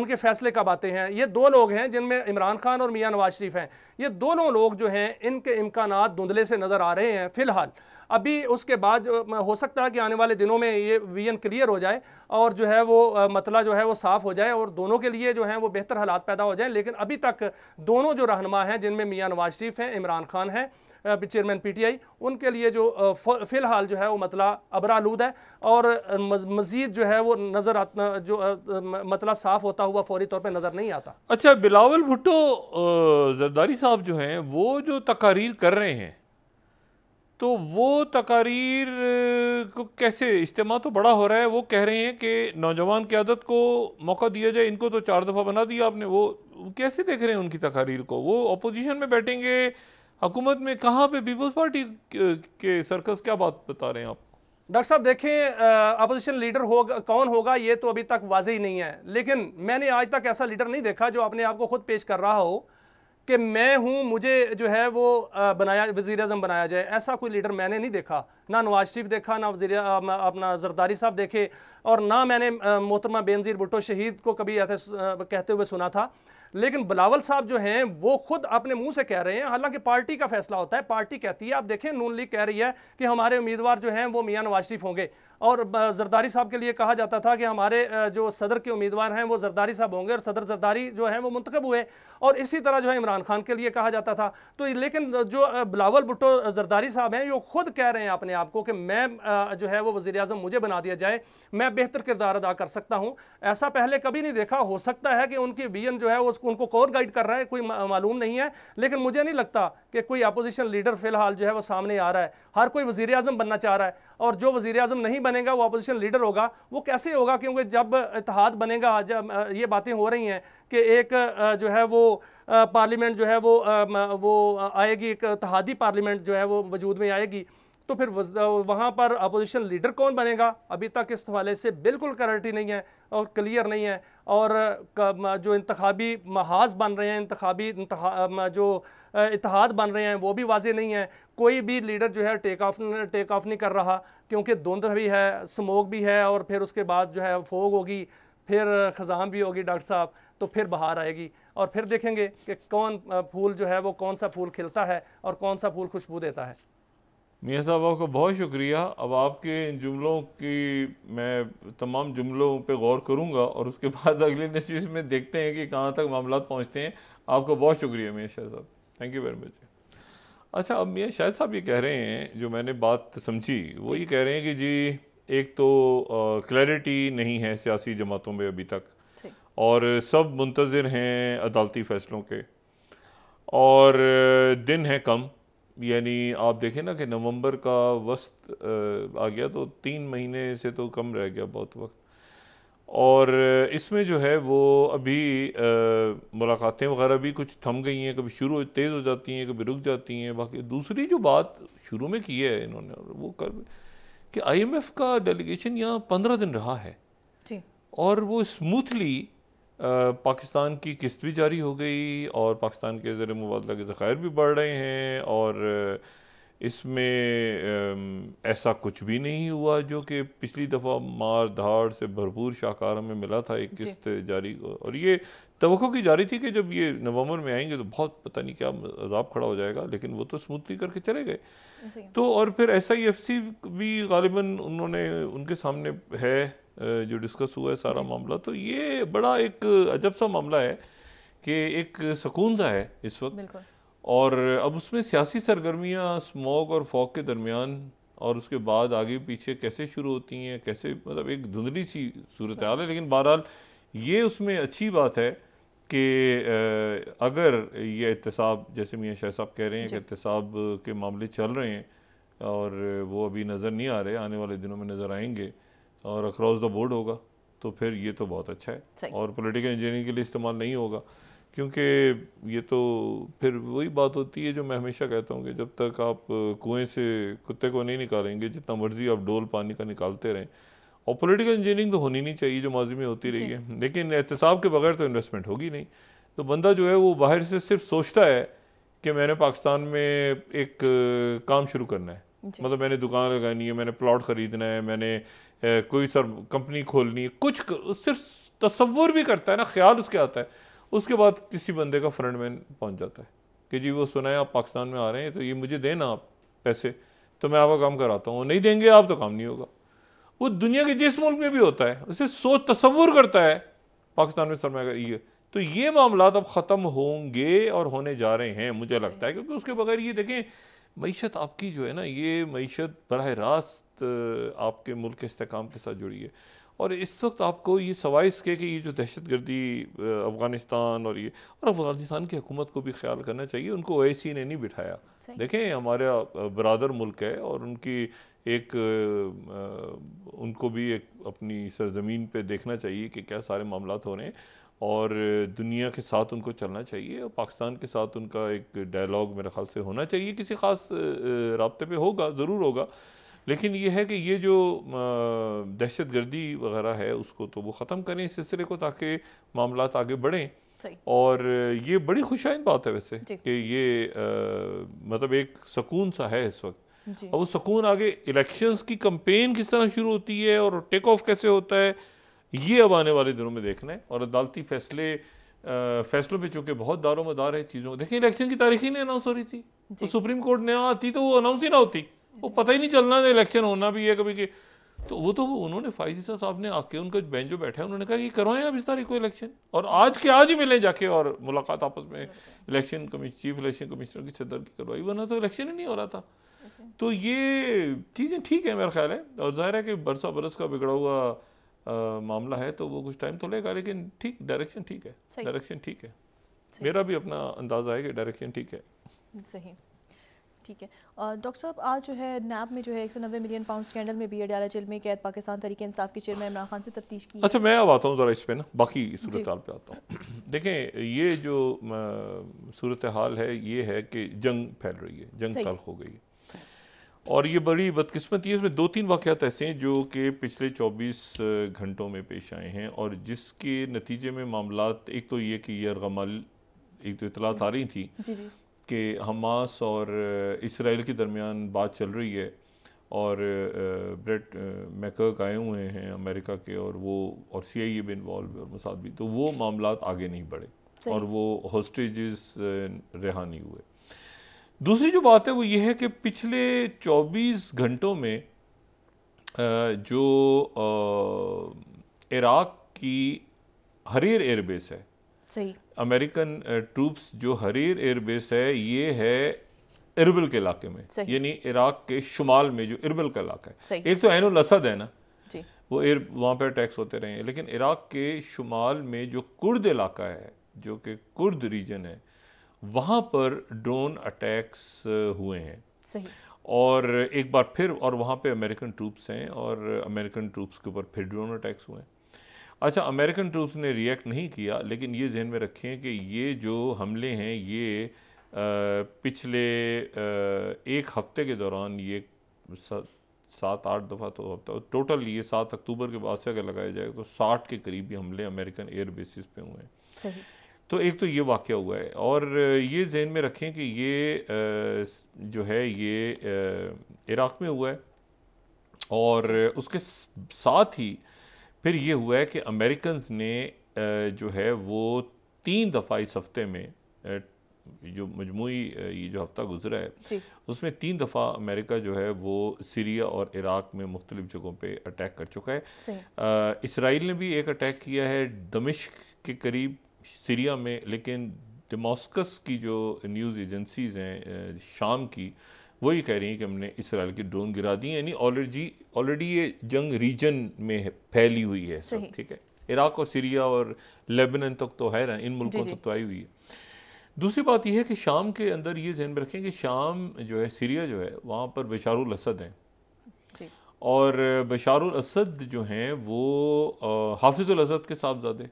उनके फैसले कब आते हैं ये दो लोग हैं जिनमें इमरान खान और मियाँ नवाज शरीफ हैं ये दोनों लोग जो हैं इनके इम्कान धुंधले से नज़र आ रहे हैं फ़िलहाल अभी उसके बाद हो सकता है कि आने वाले दिनों में ये वीएन क्लियर हो जाए और जो है वो मतला जो है वो साफ़ हो जाए और दोनों के लिए जो है वो बेहतर हालात पैदा हो जाए लेकिन अभी तक दोनों जो रहनमा हैं जिनमें मियाँ नवाज शरीफ हैं इमरान खान हैं चेयरमैन पीटीआई उनके लिए जो फिलहाल जो है वो मतला अबरालूद है और मजीद जो है वो नज़र आता जो मतला साफ होता हुआ फौरी तौर पर नज़र नहीं आता अच्छा बिलावल भुट्टो जरदारी साहब जो हैं वो जो तकारीर कर रहे हैं तो वो तकारीर को कैसे इज्तम तो बड़ा हो रहा है वो कह रहे हैं कि नौजवान क्यादत को मौका दिया जाए इनको तो चार दफ़ा बना दिया आपने वो कैसे देख रहे हैं उनकी तकारीर को वो अपोजिशन में बैठेंगे हुकूमत में कहाँ पे पीपल्स पार्टी के सर्कस क्या बात बता रहे हैं आप डॉक्टर साहब देखें अपोजिशन लीडर होगा कौन होगा ये तो अभी तक वाजह ही नहीं है लेकिन मैंने आज तक ऐसा लीडर नहीं देखा जो अपने आप को खुद पेश कर रहा हो कि मैं हूँ मुझे जो है वो बनाया वज़ी अजम बनाया जाए ऐसा कोई लीडर मैंने नहीं देखा ना नवाज शरीफ देखा ना वजी अपना जरदारी साहब देखे और ना मैंने मोहतरमा बेनज़ीर भुट्टो शहीद को कभी ऐसे कहते हुए सुना था लेकिन बिलावल साहब जो हैं वो खुद अपने मुंह से कह रहे हैं हालांकि पार्टी का फैसला होता है पार्टी कहती है आप देखें नून लीग कह रही है कि हमारे उम्मीदवार जो हैं वो मियां नवाज शरीफ होंगे और जरदारी साहब के लिए कहा जाता था कि हमारे जो सदर के उम्मीदवार हैं वो जरदारी साहब होंगे और सदर जरदारी जो हैं वो मंतखब हुए और इसी तरह जो है इमरान खान के लिए कहा जाता था तो लेकिन जो बिलावल भुट्टो जरदारी साहब हैं जो खुद कह रहे हैं अपने आप को कि मैं जो है वो वज़ी अजम मुझे बना दिया जाए मैं बेहतर किरदार अदा कर सकता हूँ ऐसा पहले कभी नहीं देखा हो सकता है कि उनकी वी जो है वो उनको कौन गाइड कर रहा है कोई मालूम नहीं है लेकिन मुझे नहीं लगता कि कोई अपोजिशन लीडर फिलहाल जो है वो सामने आ रहा है हर कोई वज़ी अजम बनना चाह रहा है और जो वज़ी अजम नहीं बन बनेगा वो अपोजिशन लीडर होगा वो कैसे होगा क्योंकि जब इतिहाद बनेगा जब ये बातें हो रही हैं कि एक जो है वो पार्लियामेंट जो है वो वो आएगी एक इतिहादी पार्लियामेंट जो है वो वजूद में आएगी तो फिर वहाँ पर अपोजिशन लीडर कौन बनेगा अभी तक इस हवाले से बिल्कुल क्लैरिटी नहीं है और क्लियर नहीं है और जो इंतबी महाज बन रहे हैं इंतबी जो इतिहाद बन रहे हैं वो भी वाजे नहीं है कोई भी लीडर जो है टेक ऑफ टेक ऑफ नहीं कर रहा क्योंकि धुंध भी है स्मोक भी है और फिर उसके बाद जो है फोग होगी फिर ख़जाम भी होगी डॉक्टर साहब तो फिर बाहर आएगी और फिर देखेंगे कि कौन फूल जो है वो कौन सा फूल खिलता है और कौन सा फूल खुशबू देता है मियाँ साहब आपका बहुत शुक्रिया अब आपके इन जुमलों की मैं तमाम जुमलों पे गौर करूँगा और उसके बाद अगली [laughs] नशीस में देखते हैं कि कहाँ तक मामला पहुँचते हैं आपका बहुत शुक्रिया मियाँ शाह साहब थैंक यू वेरी मच अच्छा अब मियाँ शायद साहब ये कह रहे हैं जो मैंने बात समझी वो ये कह रहे हैं कि जी एक तो क्लैरिटी नहीं है सियासी जमातों में अभी तक और सब मुंतज़र हैं अदालती फ़ैसलों के और दिन है कम यानी आप देखें ना कि नवंबर का वस्त आ गया तो तीन महीने से तो कम रह गया बहुत वक्त और इसमें जो है वो अभी मुलाकातें वगैरह भी कुछ थम गई हैं कभी शुरू तेज़ हो जाती हैं कभी रुक जाती हैं बाकी दूसरी जो बात शुरू में की है इन्होंने वो कर कि आईएमएफ का डेलीगेशन यहाँ पंद्रह दिन रहा है जी। और वो स्मूथली पाकिस्तान की किस्त भी जारी हो गई और पाकिस्तान के ज़र मुबादला के ज़खायर भी बढ़ रहे हैं और इसमें ऐसा कुछ भी नहीं हुआ जो कि पिछली दफ़ा मार धाड़ से भरपूर शाहकार में मिला था एक किस्त जारी और ये तो की जारी थी कि जब ये नवंबर में आएंगे तो बहुत पता नहीं क्या अजाब खड़ा हो जाएगा लेकिन वो तो स्मूथली करके चले गए तो और फिर एस आई एफ सी भी गालिबा उन्होंने उनके सामने है जो डिस्कस हुआ है सारा मामला तो ये बड़ा एक अजब सा मामला है कि एक सकून सा है इस वक्त और अब उसमें सियासी सरगर्मियाँ स्मोक और फॉक के दरमियान और उसके बाद आगे पीछे कैसे शुरू होती हैं कैसे मतलब एक धुंधली सी सूरत हाल है लेकिन बहरहाल ये उसमें अच्छी बात है कि अगर ये एहतसाब जैसे मियाँ शाह साहब कह रहे हैं कि एहतसाब के मामले चल रहे हैं और वो अभी नज़र नहीं आ रहे आने वाले दिनों में नज़र आएंगे और अक्रॉस द बोर्ड होगा तो फिर ये तो बहुत अच्छा है और पोलिटिकल इंजीनियरिंग के लिए इस्तेमाल नहीं होगा क्योंकि ये तो फिर वही बात होती है जो मैं हमेशा कहता हूँ कि जब तक आप कुएं से कुत्ते को नहीं निकालेंगे जितना मर्जी आप डोल पानी का निकालते रहें और पोलिटिकल इंजीनियरिंग तो होनी नहीं चाहिए जो माजी में होती रही है लेकिन एहतसाब के बगैर तो इन्वेस्टमेंट होगी नहीं तो बंदा जो है वो बाहर से सिर्फ सोचता है कि मैंने पाकिस्तान में एक काम शुरू करना है मतलब मैंने दुकान लगानी है मैंने प्लॉट ख़रीदना है मैंने कोई सर कंपनी खोलनी है कुछ सिर्फ तस्वुर भी करता है ना ख्याल उसके आता है उसके बाद किसी बंदे का फ्रंट मैन पहुँच जाता है कि जी वो सुना है आप पाकिस्तान में आ रहे हैं तो ये मुझे दें ना आप पैसे तो मैं आपका काम कराता हूँ नहीं देंगे आप तो काम नहीं होगा वो दुनिया के जिस मुल्क में भी होता है उसे सोच तस्वुर करता है पाकिस्तान में सरमाया ये तो ये मामला अब ख़त्म होंगे और होने जा रहे हैं मुझे लगता है क्योंकि उसके बगैर ये देखें मीशत आपकी जो है ना ये मीशत बरह रास्त आपके मुल्क के इसकाम के साथ जुड़ी है और इस वक्त आपको ये सवाए इसके कि ये जो दहशत गर्दी अफ़गानिस्तान और ये और अफ़गानिस्तान की हुकूमत को भी ख्याल करना चाहिए उनको ओ ने नहीं बिठाया देखें हमारा बरदर मुल्क है और उनकी एक उनको भी एक अपनी सरजमीन पे देखना चाहिए कि क्या सारे मामला हो रहे हैं और दुनिया के साथ उनको चलना चाहिए और पाकिस्तान के साथ उनका एक डायलॉग मेरे ख्याल से होना चाहिए किसी ख़ास रबते पे होगा ज़रूर होगा लेकिन यह है कि ये जो दहशत गर्दी वगैरह है उसको तो वो ख़त्म करें इस सिलसिले को ताकि मामला आगे बढ़ें और ये बड़ी खुशाइन बात है वैसे कि ये आ, मतलब एक सकून सा है इस वक्त अब वो सकून आगे इलेक्शंस की कंपेन किस तरह शुरू होती है और टेक ऑफ कैसे होता है ये अब आने वाले दिनों में देखना है और अदालती फैसले आ, फैसलों पे चूंकि बहुत मदार है चीज़ों देखें इलेक्शन की तारीख ही नहीं अनाउंस हो रही थी तो सुप्रीम कोर्ट ने आती तो वो अनाउंस ही ना होती वो पता ही नहीं चलना इलेक्शन होना भी है कभी कि तो वो तो वो उन्होंने फाइजी साहब ने आके उनका बेंच जो बैठा है उन्होंने कहा कि करवाएं अब इस तारीख को इलेक्शन और आज के आज ही मिले जाके और मुलाकात आपस में इलेक्शन चीफ इलेक्शन कमिश्नर की सदर की करवाई वरना तो इलेक्शन ही नहीं हो रहा था अच्छा। तो ये चीज़ें ठीक है मेरा ख्याल है और जाहिर है कि बरसा बरस का बिगड़ा हुआ मामला है तो वो कुछ टाइम तो लेगा लेकिन ठीक डायरेक्शन ठीक है डायरेक्शन ठीक है मेरा भी अपना अंदाज़ा है कि डायरेक्शन ठीक है सही ठीक है डॉक्टर साहब आज जो है नैब में जो है एक सौ नब्बे मिलियन पाउंड स्कैंडल में बी अडाला जेल में कैद पाकिस्तान तरीके इंसाफ के चेयरमैन इमरान खान से तफ्तीश की अच्छा मैं अब आता हूँ ज़रा इस पर ना बाकी सूरत हाल पर आता हूँ [clears throat] देखें ये जो सूरत हाल है ये है कि जंग फैल रही है जंग तल्ख हो गई है और ये बड़ी बदकस्मती है इसमें दो तीन वाक़ात ऐसे हैं जो कि पिछले 24 घंटों में पेश आए हैं और जिसके नतीजे में मामला एक तो ये कि यह यरगमल एक तो इतलात आ रही थी कि हमास और इसराइल के दरमियान बात चल रही है और ब्रेट मैकर्क आए हुए हैं अमेरिका के और वो और सी आई ए भी इन्वॉल्व है और मुसाद भी तो वो मामला आगे नहीं बढ़े और वो हॉस्टेज रिहा नहीं हुए दूसरी जो बात है वो ये है कि पिछले 24 घंटों में जो इराक़ की हरेर एयरबेस है सही अमेरिकन ट्रूप्स जो हरीर एयरबेस है ये है इरबिल के इलाके में यानी इराक के शुमाल में जो इरबिल का इलाका है एक तो एनुल असद है ना वो एयर वहाँ पर अटैक्स होते रहे हैं लेकिन इराक के शुमाल में जो कुर्द इलाका है जो कि कुर्द रीजन है वहाँ पर ड्रोन अटैक्स हुए हैं और एक बार फिर और वहाँ पे अमेरिकन ट्रूप्स हैं और अमेरिकन ट्रूप्स के ऊपर फिर ड्रोन अटैक्स हुए हैं अच्छा अमेरिकन ट्रूप्स ने रिएक्ट नहीं किया लेकिन ये जहन में रखें कि ये जो हमले हैं ये आ, पिछले आ, एक हफ्ते के दौरान ये सात आठ दफ़ा तो हफ्ता टोटल ये सात अक्टूबर के बाद से अगर लगाया जाए तो साठ के करीब ये हमले अमेरिकन एयर बेसिस पे हुए हैं तो एक तो ये वाक़ हुआ है और ये जहन में रखें कि ये जो है ये इराक़ में हुआ है और उसके साथ ही फिर ये हुआ है कि अमेरिकन ने जो है वो तीन दफ़ा इस हफ्ते में जो मजमू ये जो हफ्ता गुजरा है उसमें तीन दफ़ा अमेरिका जो है वो सीरिया और इराक में मुख्तलिफ जगहों पर अटैक कर चुका है इसराइल ने भी एक अटैक किया है दमिश्क के करीब सीरिया में लेकिन दमास्कस की जो न्यूज़ एजेंसीज हैं शाम की वही कह रही हैं कि हमने इसराइल के ड्रोन गिरा दिए यानी ऑलरेडी ऑलरेडी ये जंग रीजन में फैली हुई है सब ठीक है इराक और सीरिया और लेबनन तक तो है ना इन मुल्कों तक तो आई हुई है दूसरी बात यह है कि शाम के अंदर ये जहन में रखें कि शाम जो है सीरिया जो है वहाँ पर बशारुल असद हैं और बशारुल असद जो हैं वो हाफिजुल असद के साहबजादे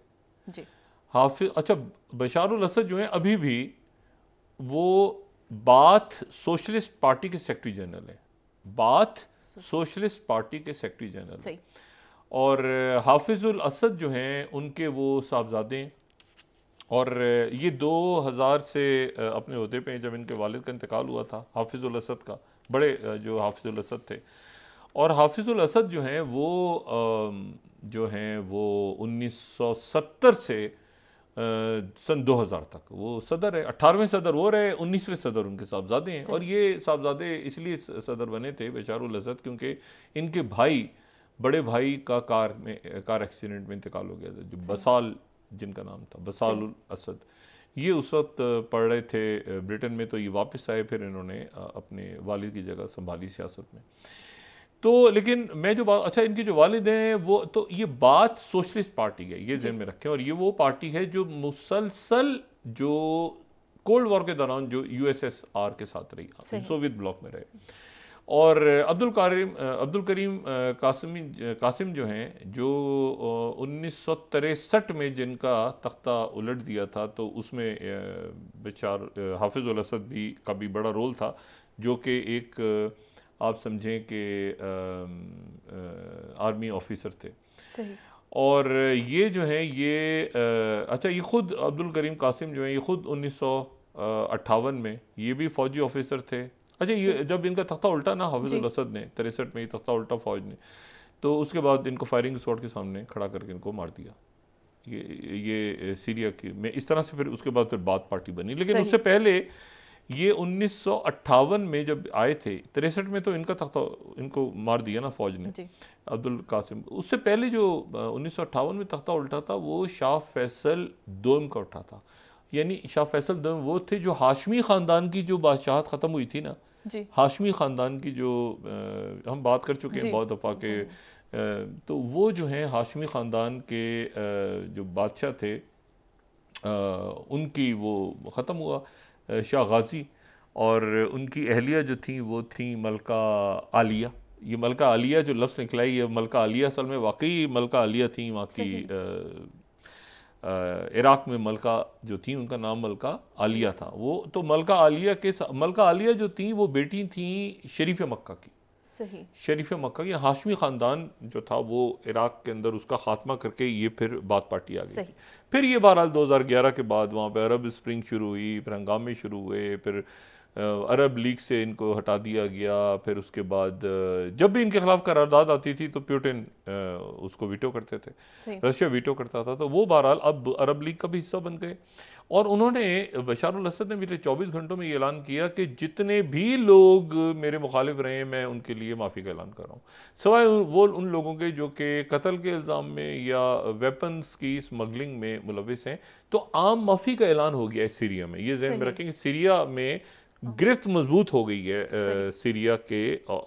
हाफि अच्छा बशारुल असद जो हैं अभी भी वो बाथ सोशलिस्ट पार्टी के सेक्रेटरी जनरल हैं बाथ सोशलिस्ट पार्टी के सेक्रेटरी जनरल और हाफिजुल असद जो हैं उनके वो साहबजादे हैं और ये 2000 से अपने होते पे जब इनके वालिद का इंतकाल हुआ था हाफिजुल असद का बड़े जो हाफिजुल असद थे और हाफिजुल असद जो हैं वो जो हैं वो 1970 से सन 2000 तक वो सदर है अठारहवें सदर वो रहे उन्नीसवें सदर उनके साहबजादे हैं और ये साहबजादे इसलिए सदर बने थे बेचारुल लजत क्योंकि इनके भाई बड़े भाई का कार में कार एक्सीडेंट में इंतकाल हो गया था जो बसाल जिनका नाम था बसाल असद ये उस वक्त पढ़ रहे थे ब्रिटेन में तो ये वापस आए फिर इन्होंने अपने वालिद की जगह संभाली सियासत में तो लेकिन मैं जो बात अच्छा इनके जो वालद हैं वो तो ये बात सोशलिस्ट पार्टी है ये जहन में रखें और ये वो पार्टी है जो मुसलसल जो कोल्ड वॉर के दौरान जो यूएसएसआर के साथ रही सोवियत ब्लॉक में रहे और अब्दुल करीम अब्दुल करीम कासिमी कासिम जो हैं जो उन्नीस सौ तिरसठ में जिनका तख्ता उलट दिया था तो उसमें बेचार हाफिज़ असद भी का भी बड़ा रोल था जो कि एक आप समझें कि आर्मी ऑफिसर थे और ये जो है ये आ, अच्छा ये ख़ुद अब्दुल करीम कासिम जो है ये ख़ुद उन्नीस सौ अट्ठावन में ये भी फ़ौजी ऑफिसर थे अच्छा ये जब इनका तख्ता उल्टा ना हाफिजुल असद ने तिरसठ में ये तख्ता उल्टा फौज ने तो उसके बाद इनको फायरिंग स्पॉट के सामने खड़ा करके इनको मार दिया ये ये सीरिया की में इस तरह से फिर उसके बाद फिर बात पार्टी बनी लेकिन उससे पहले ये उन्नीस में जब आए थे तिरसठ में तो इनका तख्ता इनको मार दिया ना फौज ने अब्दुल कासिम उससे पहले जो उन्नीस में तख्ता उल्टा था वो शाह फैसल दोम का उठा था यानी शाह फैसल दोम वो थे जो हाशमी ख़ानदान की जो बादशाहत ख़त्म हुई थी ना हाशमी ख़ानदान की जो आ, हम बात कर चुके हैं बहुत दफ़ा के आ, तो वो जो हैं हाशमी ख़ानदान के आ, जो बादशाह थे आ, उनकी वो ख़त्म हुआ शाह गाजी और उनकी अहलिया जो थी वो थी मलका आलिया ये मलका आलिया जो लफ्ज़ निकला है ये मलका आलिया असल में वाकई मलका आलिया थी वहाँ की इराक में मलका जो थी उनका नाम मलका आलिया था वो तो मलका आलिया के मलका आलिया जो थी वो बेटी थी शरीफ मक्का की शरीफ मक्का या हाशमी ख़ानदान जो था वो इराक़ के अंदर उसका ख़ात्मा करके ये फिर बात पार्टी आ गई फिर ये बहरहाल दो हज़ार ग्यारह के बाद वहाँ पे अरब स्प्रिंग शुरू हुई फिर हंगामे शुरू हुए फिर अरब लीग से इनको हटा दिया गया फिर उसके बाद जब भी इनके खिलाफ करारदाद आती थी तो प्यूटिन उसको वीटो करते थे रशिया वीटो करता था तो वो बहरहाल अब अरब लीग का भी हिस्सा बन गए और उन्होंने बशार असद ने पिछले 24 घंटों में ये ऐलान किया कि जितने भी लोग मेरे मुखालिफ रहे मैं उनके लिए माफ़ी का ऐलान कर रहा हूँ सवाए वो उन लोगों के जो कि कत्ल के इल्ज़ाम में या वेपन्स की स्मगलिंग में मुलविस हैं तो आम माफ़ी का ऐलान हो गया है सीरिया में ये जहन में रखें कि सीरिया में गिरफ्त मजबूत हो गई है आ, सीरिया के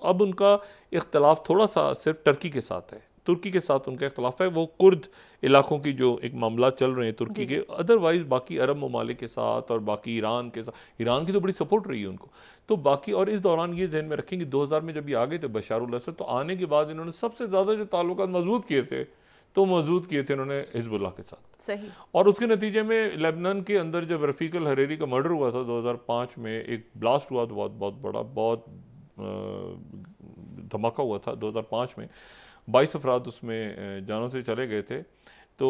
अब उनका इख्तलाफ थोड़ा सा सिर्फ टर्की के साथ है तुर्की के साथ उनका इख्तलाफ है वो कुर्द इलाकों की जो एक मामला चल रहे हैं तुर्की के अदरवाइज़ बाकी अरब ममालिक के साथ और बाकी ईरान के साथ ईरान की तो बड़ी सपोर्ट रही है उनको तो बाकी और इस दौरान ये जहन में रखें कि दो हज़ार में जब ये आ गए थे बशारुल असद तो आने के बाद इन्होंने सबसे ज़्यादा जो ताल्लुक मजबूत किए थे तो मौजूद किए थे उन्होंने हिजबुल्ला के साथ सही और उसके नतीजे में लेबनान के अंदर जब रफ़ीकल हरेरी का मर्डर हुआ था 2005 में एक ब्लास्ट हुआ था तो बहुत बहुत बड़ा बहुत धमाका हुआ था 2005 में बाईस अफराद उसमें जानों से चले गए थे तो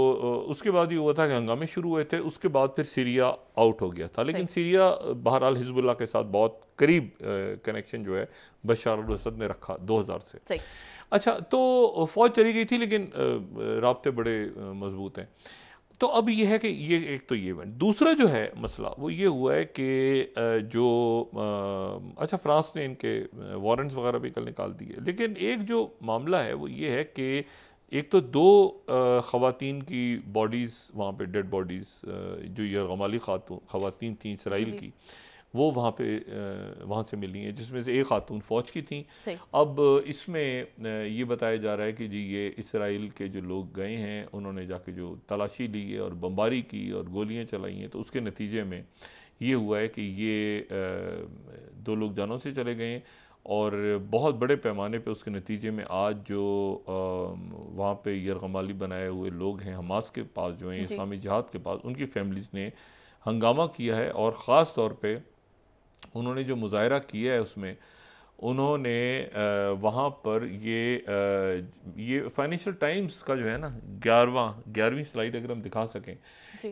उसके बाद ये हुआ था कि हंगामे शुरू हुए थे उसके बाद फिर सीरिया आउट हो गया था लेकिन सीरिया बहरहाल हिजबुल्ला के साथ बहुत करीब कनेक्शन जो है बशार असद ने रखा 2000 से अच्छा तो फौज चली गई थी लेकिन रबते बड़े मजबूत हैं तो अब यह है कि ये एक तो ये इवेंट दूसरा जो है मसला वो ये हुआ है कि जो अच्छा फ्रांस ने इनके वारंट्स वगैरह भी कल निकाल दिए लेकिन एक जो मामला है वो ये है कि एक तो दो ख़वान की बॉडीज़ वहाँ पे डेड बॉडीज़ जो ये गमाली खातून ख़वान थी इसराइल की वो वहाँ पे वहाँ से मिली हैं जिसमें से एक खातून फ़ौज की थी अब इसमें ये बताया जा रहा है कि जी ये इसराइल के जो लोग गए हैं उन्होंने जाके जो तलाशी ली है और बम्बारी की और गोलियाँ चलाई हैं तो उसके नतीजे में ये हुआ है कि ये दो लोग जानों से चले गए और बहुत बड़े पैमाने पे उसके नतीजे में आज जो वहाँ पे यरगमाली बनाए हुए लोग हैं हमास के पास जो हैं इस्लामी जहाद के पास उनकी फैमिलीज़ ने हंगामा किया है और ख़ास तौर पर उन्होंने जो मुजाहरा किया है उसमें उन्होंने वहाँ पर ये ये फाइनेंशियल टाइम्स का जो है ना ग्यारहवा ग्यारहवीं स्लाइड अगर हम दिखा सकें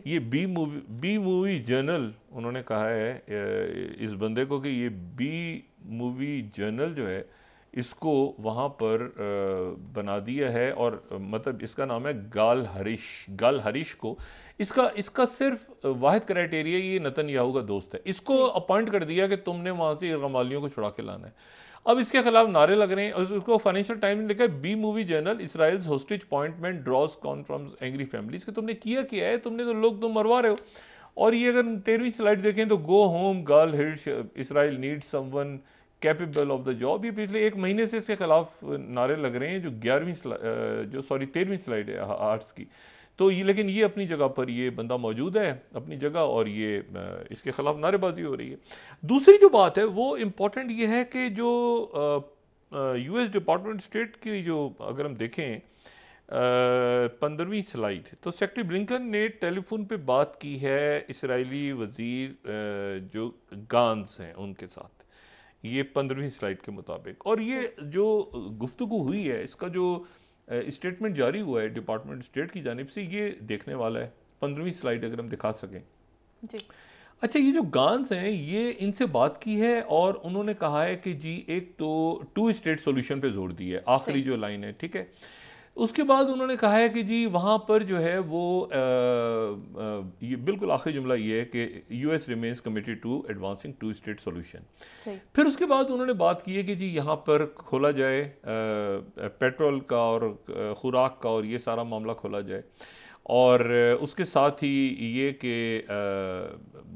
ये B movie B movie journal उन्होंने कहा है इस बंदे को कि ये बी मूवी जर्नल जो है इसको वहाँ पर बना दिया है और मतलब इसका नाम है गाल हरीश गाल हरीश को इसका इसका सिर्फ वाद क्राइटेरिया ये नतन याहू का दोस्त है इसको अपॉइंट कर दिया कि तुमने वहाँ से इरगमालियों को छुड़ा के लाना है अब इसके खिलाफ नारे लग रहे हैं और उसको फाइनेंशियल टाइम्स ने लिखा है B movie journal Israel's hostage appointment draws scorn from angry families कि तुमने किया क्या है तुमने तो लोग तुम तो मरवा रहे हो और ये अगर तेरहवीं स्लाइड देखें तो गो होम गर्ल हिट Israel need someone capable of the job ये पिछले एक महीने से इसके खिलाफ नारे लग रहे हैं जो ग्यारहवीं जो सॉरी तेरहवीं स्लाइड है आर्ट्स की तो ये लेकिन ये अपनी जगह पर ये बंदा मौजूद है अपनी जगह और ये इसके खिलाफ नारेबाजी हो रही है दूसरी जो बात है वो इम्पोर्टेंट ये है कि जो यू एस डिपार्टमेंट स्टेट की जो अगर हम देखें पंद्रहवीं स्लाइड तो सेक्रेटरी ब्लिंकन ने टेलीफोन पे बात की है इसराइली वज़ीर जो गांस हैं उनके साथ ये पंद्रहवीं स्लाइड के मुताबिक और ये जो गुफ्तु हुई है इसका जो स्टेटमेंट जारी हुआ है डिपार्टमेंट स्टेट की जानब से ये देखने वाला है पंद्रहवीं स्लाइड अगर हम दिखा सकें अच्छा ये जो गांस हैं ये इनसे बात की है और उन्होंने कहा है कि जी एक तो टू स्टेट सॉल्यूशन पे जोर दी है आखिरी जो लाइन है ठीक है उसके बाद उन्होंने कहा है कि जी वहाँ पर जो है वो आ, आ, ये बिल्कुल आखिरी जुमला ये है कि U S remains committed to advancing two state solution फिर उसके बाद उन्होंने बात की है कि जी यहाँ पर खोला जाए आ, पेट्रोल का और खुराक का और ये सारा मामला खोला जाए और उसके साथ ही ये कि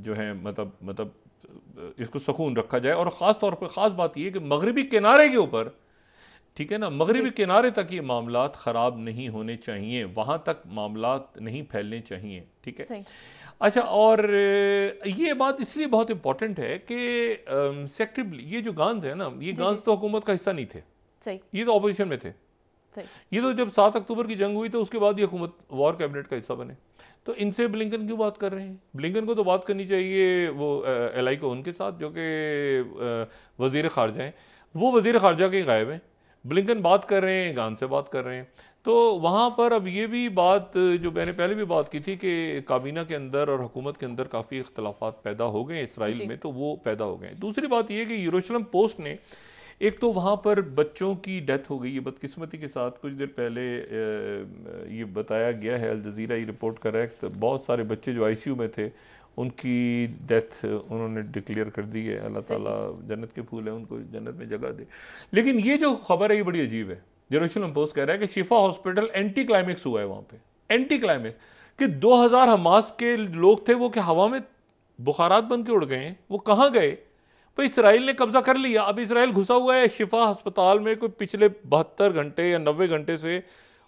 जो है मतलब मतलब इसको सकून रखा जाए और ख़ास तौर पर ख़ास बात यह कि मगरबी किनारे के ऊपर ठीक है ना मगरबी किनारे तक ये मामला ख़राब नहीं होने चाहिए वहाँ तक मामला नहीं फैलने चाहिए ठीक है अच्छा और ये बात इसलिए बहुत इंपॉर्टेंट है कि सेक्टर ये जो गांज है ना ये गांज तो हुकूमत का हिस्सा नहीं थे सही ये तो अपोजिशन में थे ये तो जब सात अक्टूबर की जंग हुई तो उसके बाद ये हुकूमत वॉर कैबिनेट का हिस्सा बने तो इनसे ब्लिंकन क्यों बात कर रहे हैं ब्लिंकन को तो बात करनी चाहिए वो एल आई को उनके साथ जो कि वजीर खारजा हैं वो वजीर खारजा के गायब हैं ब्लिंकन बात कर रहे हैं गान से बात कर रहे हैं तो वहाँ पर अब ये भी बात जो मैंने पहले भी बात की थी कि काबीना के अंदर और हुकूमत के अंदर काफ़ी इख्तलाफा पैदा हो गए इसराइल में तो वो पैदा हो गए दूसरी बात यह कि यूरोशलम पोस्ट ने एक तो वहाँ पर बच्चों की डेथ हो गई है बदकिस्मती के साथ कुछ देर पहले ये बताया गया है अलज़ीरा ये रिपोर्ट करेक्ट बहुत सारे बच्चे जो आईसीयू में थे उनकी डेथ उन्होंने डिक्लेयर कर दी है अल्लाह ताला जन्नत के फूल है उनको जन्नत में जगह दे लेकिन ये जो खबर है ये बड़ी अजीब है जेरोशलम पोस्ट कह रहा है कि शिफा हॉस्पिटल एंटी क्लाइमैक्स हुआ है वहाँ पे एंटी क्लाइमैक्स कि 2000 हमास के लोग थे वो कि हवा में बुखारात बन के उड़ गए वो कहाँ गए भाई इसराइल ने कब्जा कर लिया अब इसराइल घुसा हुआ है शिफा अस्पताल में कोई पिछले बहत्तर घंटे या नबे घंटे से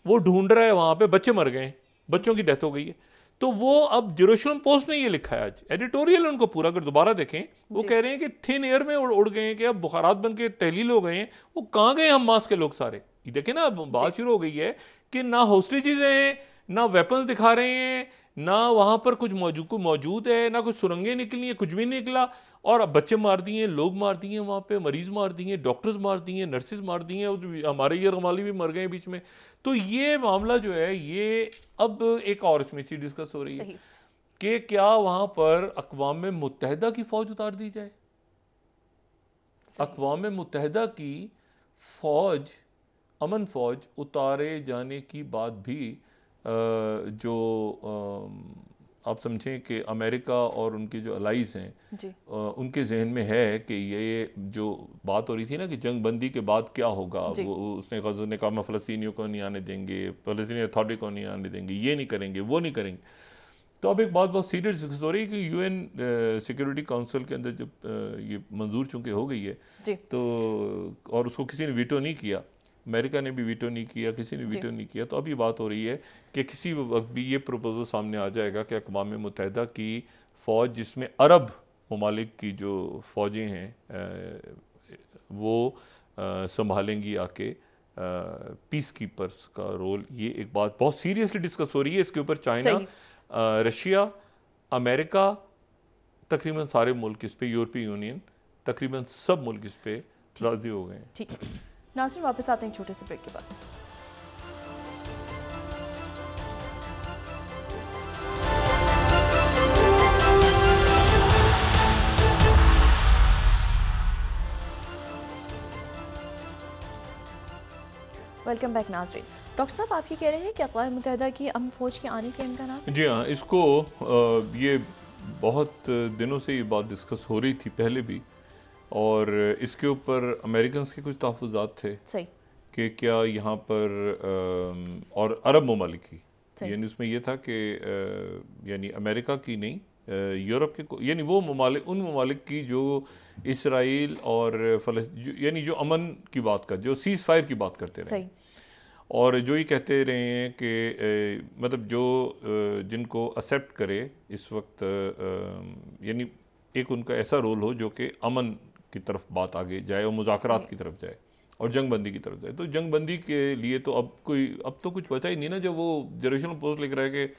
वो ढूंढ रहा है वहाँ पर बच्चे मर गए बच्चों की डेथ हो गई है तो वो अब जेरोशलम पोस्ट ने ये लिखा है आज एडिटोरियल उनको पूरा अगर दोबारा देखें वो कह रहे हैं कि थिन एयर में उड़ उड़ गए हैं कि अब बुखारात बन के तहलील हो गए हैं वो कहाँ गए हम मास के लोग सारे देखें ना अब बात शुरू हो गई है कि ना होस्टेजेज हैं ना वेपन्स दिखा रहे हैं ना वहाँ पर कुछ मौजूद मौजूद है ना कुछ सुरंगें निकली हैं कुछ भी नहीं निकला और अब बच्चे मार दिए हैं लोग मार दिए हैं वहाँ पे मरीज़ मार दिए डॉक्टर्स मार दिए नर्सेज मार दिए हमारे ये रमाली भी मर गए बीच में तो ये मामला जो है ये अब एक और इसमें चीज़ डिस्कस हो रही है कि क्या वहाँ पर अकवाम मुतहदा की फ़ौज उतार दी जाए अकवाम मुतहदा की फ़ौज अमन फ़ौज उतारे जाने की बात भी जो आप समझें कि अमेरिका और उनके जो अलाइज हैं उनके जहन में है कि ये जो बात हो रही थी ना कि जंग बंदी के बाद क्या होगा वो उसने गज़ ने कहा फ़लस्तियों को नहीं आने देंगे फलस्तनी अथॉरिटी को नहीं आने देंगे ये नहीं करेंगे वो नहीं करेंगे तो अब एक बात बहुत सीरियस हो रही है कि यू एन सिक्योरिटी काउंसिल के अंदर जब ये मंजूर चूँकि हो गई है तो और उसको किसी ने वीटो नहीं किया अमेरिका ने भी वीटो नहीं किया किसी ने वीटो नहीं किया तो अब ये बात हो रही है कि किसी वक्त भी ये प्रपोजल सामने आ जाएगा कि अकवा मुतहदा की फ़ौज जिसमें अरब ममालिक की जो फ़ौजें हैं वो संभालेंगी आके पीस कीपर्स का रोल ये एक बात बहुत सीरियसली डिस्कस हो रही है इसके ऊपर चाइना रशिया अमेरिका तकरीबन सारे मुल्क इस पर यूरोपीय यूनियन तकरीबन सब मुल्क इस पर राजी हो गए हैं नासिर वापस आते हैं छोटे से ब्रेक के बाद वेलकम बैक नाजरीन डॉक्टर साहब आप ये कह रहे हैं कि अकवा मुतहदा की अम फौज के आने के इम्कान जी हाँ इसको आ, ये बहुत दिनों से ये बात डिस्कस हो रही थी पहले भी और इसके ऊपर अमेरिकन के कुछ तहफात थे सही कि क्या यहाँ पर आ, और अरब ममालिक यानी उसमें यह था कि यानी अमेरिका की नहीं यूरोप के यानी वो ममालिक उन ममालिक की जो इसराइल और यानी जो अमन की बात कर जो सीज़ फायर की बात करते रहे और जो ये कहते रहे हैं कि मतलब जो जिनको एक्सेप्ट करे इस वक्त यानी एक उनका ऐसा रोल हो जो कि अमन की तरफ बात आगे जाए और मुजाकरात की तरफ जाए और जंग बंदी की तरफ जाए तो जंग बंदी के लिए तो अब कोई अब तो कुछ बचा ही नहीं ना जब वो जनरेशन पोस्ट लिख रहा है कि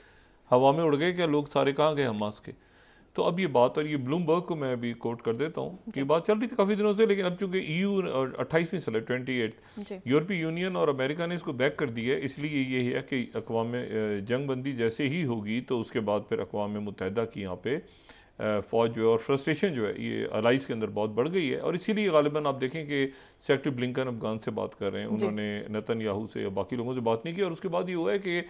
हवा में उड़ गए क्या लोग सारे कहाँ गए हमास के तो अब ये बात और ये ब्लूमबर्ग को मैं अभी कोट कर देता हूँ कि बात चल रही थी काफ़ी दिनों से लेकिन अब चूंकि ई e यू अट्ठाईसवीं साल है ट्वेंटी एट यूरोपीय यूनियन और अमेरिका ने इसको बैक कर दिया है इसलिए ये है कि अकवा जंग बंदी जैसे ही होगी तो उसके बाद फिर अकवा मुतहदा की यहाँ पर फ़ौज जो है और फ्रस्ट्रेशन जो है ये अलाइज के अंदर बहुत बढ़ गई है और इसीलिए गालिबा आप देखें कि सेक्रेटरी ब्लिंकन अफगान से बात कर रहे हैं उन्होंने नतन याहू से या बाकी लोगों से बात नहीं की और उसके बाद ये हुआ है कि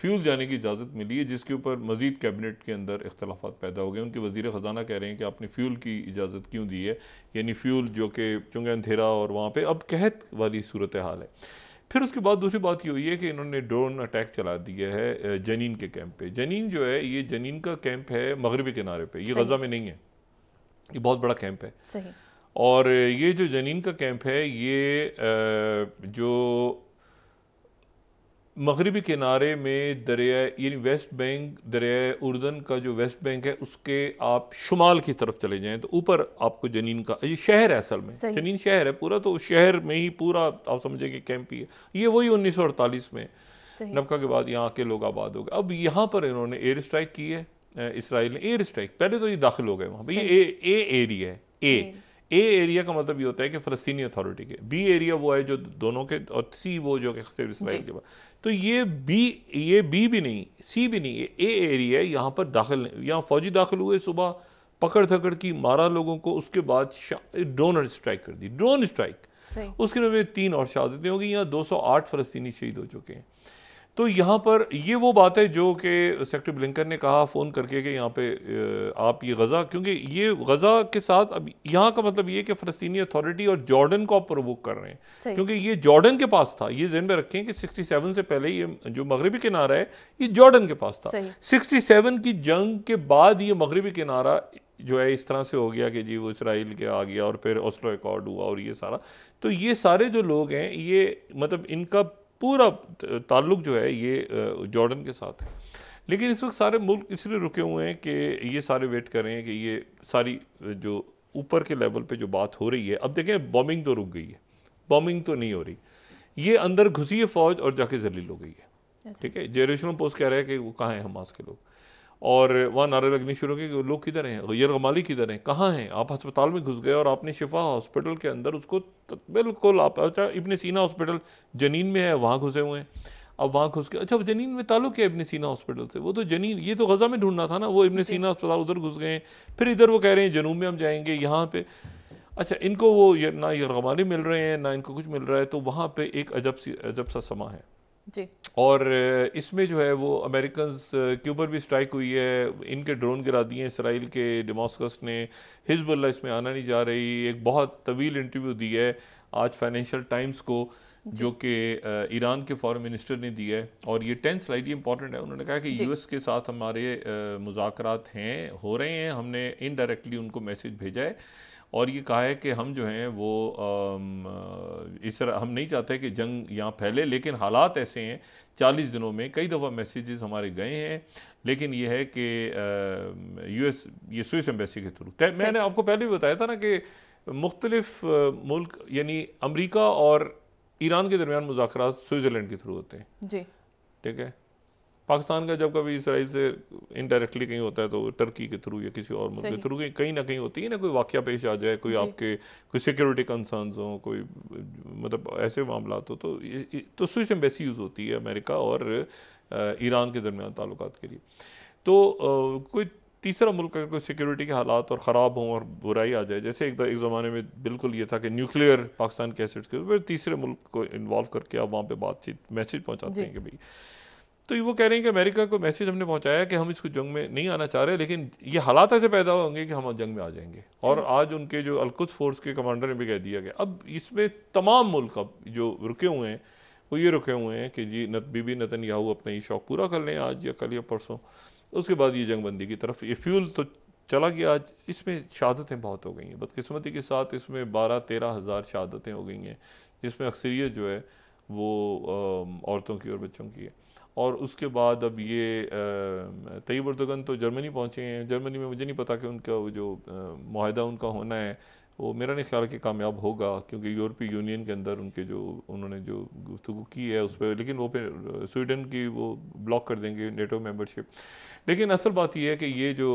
फ्यूल जाने की इजाज़त मिली है जिसके ऊपर मजीद कैबिनेट के अंदर अख्तलाफा पैदा हो गए उनके वजीर ख़जाना कह रहे हैं कि आपने फ्यूल की इजाज़त क्यों दी है यानी फ्यूल जो कि चुंगे अंधेरा और वहाँ पर अब कहत वाली सूरत हाल है फिर उसके बाद दूसरी बात ये हुई है कि इन्होंने ड्रोन अटैक चला दिया है जनीन के कैंप पे जनीन जो है ये जनीन का कैंप है मगरबी किनारे पे ये गज़ा में नहीं है ये बहुत बड़ा कैंप है और ये जो जनीन का कैंप है ये जो मगरबी किनारे में दरिया यानी वेस्ट बैंक दरिया उर्दन का जो वेस्ट बैंक है उसके आप शुमाल की तरफ चले जाएँ तो ऊपर आपको जनीन का ये शहर है असल में जनीन शहर है पूरा तो उस शहर में ही पूरा आप समझे कि कैंप ही है ये वही उन्नीस सौ अड़तालीस में नबका के बाद यहाँ के लोग आबाद हो गए अब यहाँ पर इन्होंने एयर स्ट्राइक की है इसराइल ने एयर स्ट्राइक पहले तो ये दाखिल हो गए वहाँ पर ये ए एरिया है ए ए एरिया का मतलब ये होता है कि फ़लस्तीनी अथॉरिटी के बी एरिया वो है जो दोनों के और सी वो जो कि इसराइल के पास तो ये बी ये बी भी नहीं सी भी नहीं ये ए एरिया है यहाँ पर दाखिल यहाँ फौजी दाखिल हुए सुबह पकड़ थकड़ की मारा लोगों को उसके बाद ड्रोन स्ट्राइक कर दी ड्रोन स्ट्राइक उसके में तीन और शहादतें होगी यहाँ दो सौ आठ फलस्तीनी शहीद हो चुके हैं तो यहाँ पर ये वो बात है जो कि सेक्रेटरी ब्लिंकन ने कहा फ़ोन करके कि यहाँ पे आप ये गज़ा क्योंकि ये गज़ा के साथ अब यहाँ का मतलब ये कि फ़लस्तनी अथॉरिटी और जॉर्डन को आप प्रवोक कर रहे हैं क्योंकि ये जॉर्डन के पास था ये जहन में रखें कि 67 से पहले ये जो मगरबी किनारा है ये जॉर्डन के पास था सेवन की जंग के बाद ये मगरबी किनारा जो है इस तरह से हो गया कि जी वो इसराइल के आ गया और फिर ऑस्ट्रो एकॉर्ड हुआ और ये सारा तो ये सारे जो लोग हैं ये मतलब इनका पूरा ताल्लुक जो है ये जॉर्डन के साथ है लेकिन इस वक्त सारे मुल्क इसलिए रुके हुए हैं कि ये सारे वेट कर रहे हैं कि ये सारी जो ऊपर के लेवल पे जो बात हो रही है अब देखें बॉम्बिंग तो रुक गई है बॉम्बिंग तो नहीं हो रही ये अंदर घुसी है फौज और जाके जलील हो गई है अच्छा। ठीक है जेरूशलम पोस्ट कह रहा है कि वो कहाँ हैं हमास के लोग और वहाँ नारे लगने शुरू किए कि लोग किधर हैं गैर गमाली किधर हैं कहाँ हैं आप अस्पताल में घुस गए और आपने शिफा हॉस्पिटल के अंदर उसको बिल्कुल आप अच्छा इबन सीना हॉस्पिटल जनीन में है वहाँ घुसे हुए हैं अब वहाँ घुस के अच्छा जनीन में ताल्लुक है इबन सीना हॉस्पिटल से वो तो जनीन ये तो गज़ा में ढूंढना था ना वो इबन सीना अस्पताल उधर घुस गए फिर इधर वो कह रहे हैं जनूब में हम जाएंगे यहाँ पर अच्छा इनको वो ना यमाली मिल रहे हैं ना इनको कुछ मिल रहा है तो वहाँ पर एक अजब सी अजब सा समा है जी और इसमें जो है वो अमेरिकन के ऊपर भी स्ट्राइक हुई है इनके ड्रोन गिरा दिए इसराइल के डिमोस्कस ने हिजबुल्ला इसमें आना नहीं जा रही एक बहुत तवील इंटरव्यू दी है आज फाइनेंशियल टाइम्स को जो कि ईरान के फॉरेन मिनिस्टर ने दिया है और ये टेंथ स्लाइड इंपॉर्टेंट है उन्होंने कहा कि यूएस के साथ हमारे मुजाकरात हैं हो रहे हैं हमने इनडायरेक्टली उनको मैसेज भेजा है और ये कहा है कि हम जो हैं वो इस तरह हम नहीं चाहते कि जंग यहाँ फैले लेकिन हालात ऐसे हैं चालीस दिनों में कई दफ़ा मैसेजेस हमारे गए हैं लेकिन ये है कि यूएस ये स्विस एम्बेसी के थ्रू मैंने आपको पहले भी बताया था ना कि मुख्तलिफ मुल्क यानी अमरीका और ईरान के दरमियान मुजाकर स्विट्ज़रलैंड के थ्रू होते हैं जी ठीक है पाकिस्तान का जब कभी इसराइल से इनडायरेक्टली कहीं होता है तो टर्की के थ्रू या किसी और मुल्क के थ्रू कहीं ना कहीं होती है ना कोई वाक्य पेश आ जाए कोई आपके कोई सिक्योरिटी कंसर्न हों कोई मतलब ऐसे मामला हो तो तो स्विच एम्बेसी यूज़ होती है अमेरिका और ईरान के दरमियान ताल्लुक के लिए तो कोई तीसरा मुल्क अगर कोई सिक्योरिटी के हालात और ख़राब हों और बुराई आ जाए जैसे एक एक ज़माने में बिल्कुल ये था कि न्यूक्लियर पाकिस्तान के एसेट्स के फिर तीसरे मुल्क को इन्वॉल्व करके आप वहाँ पे बातचीत मैसेज पहुँचाते हैं कि भाई तो वो कह रहे हैं कि अमेरिका को मैसेज हमने पहुंचाया कि हम इसको जंग में नहीं आना चाह रहे लेकिन ये हालात ऐसे पैदा होंगे कि हम जंग में आ जाएंगे और आज उनके जो अलकुद फोर्स के कमांडर ने भी कह दिया कि अब इसमें तमाम मुल्क अब जो रुके हुए हैं वो ये रुके हुए हैं कि जी नत बीबी नतन याहू अपना ये शौक पूरा कर लें आज या कल या परसों उसके बाद ये जंगबंदी की तरफ ये फ्यूल तो चला गया आज इसमें शहादतें बहुत हो गई हैं बदकस्मती के साथ इसमें बारह तेरह हज़ार शहादतें हो गई हैं जिसमें अक्सरियत जो है वो औरतों की और बच्चों की है और उसके बाद अब ये तई अर्दगन तो जर्मनी पहुँचे हैं जर्मनी में मुझे नहीं पता कि उनका वो जो माहिदा उनका होना है वो मेरा नहीं ख्याल कि कामयाब होगा क्योंकि यूरोपीय यूनियन के अंदर उनके जो उन्होंने जो गुफ्तु की है उस पर लेकिन वो फिर स्वीडन की वो ब्लॉक कर देंगे नेटो मेंबरशिप लेकिन असल बात यह है कि ये जो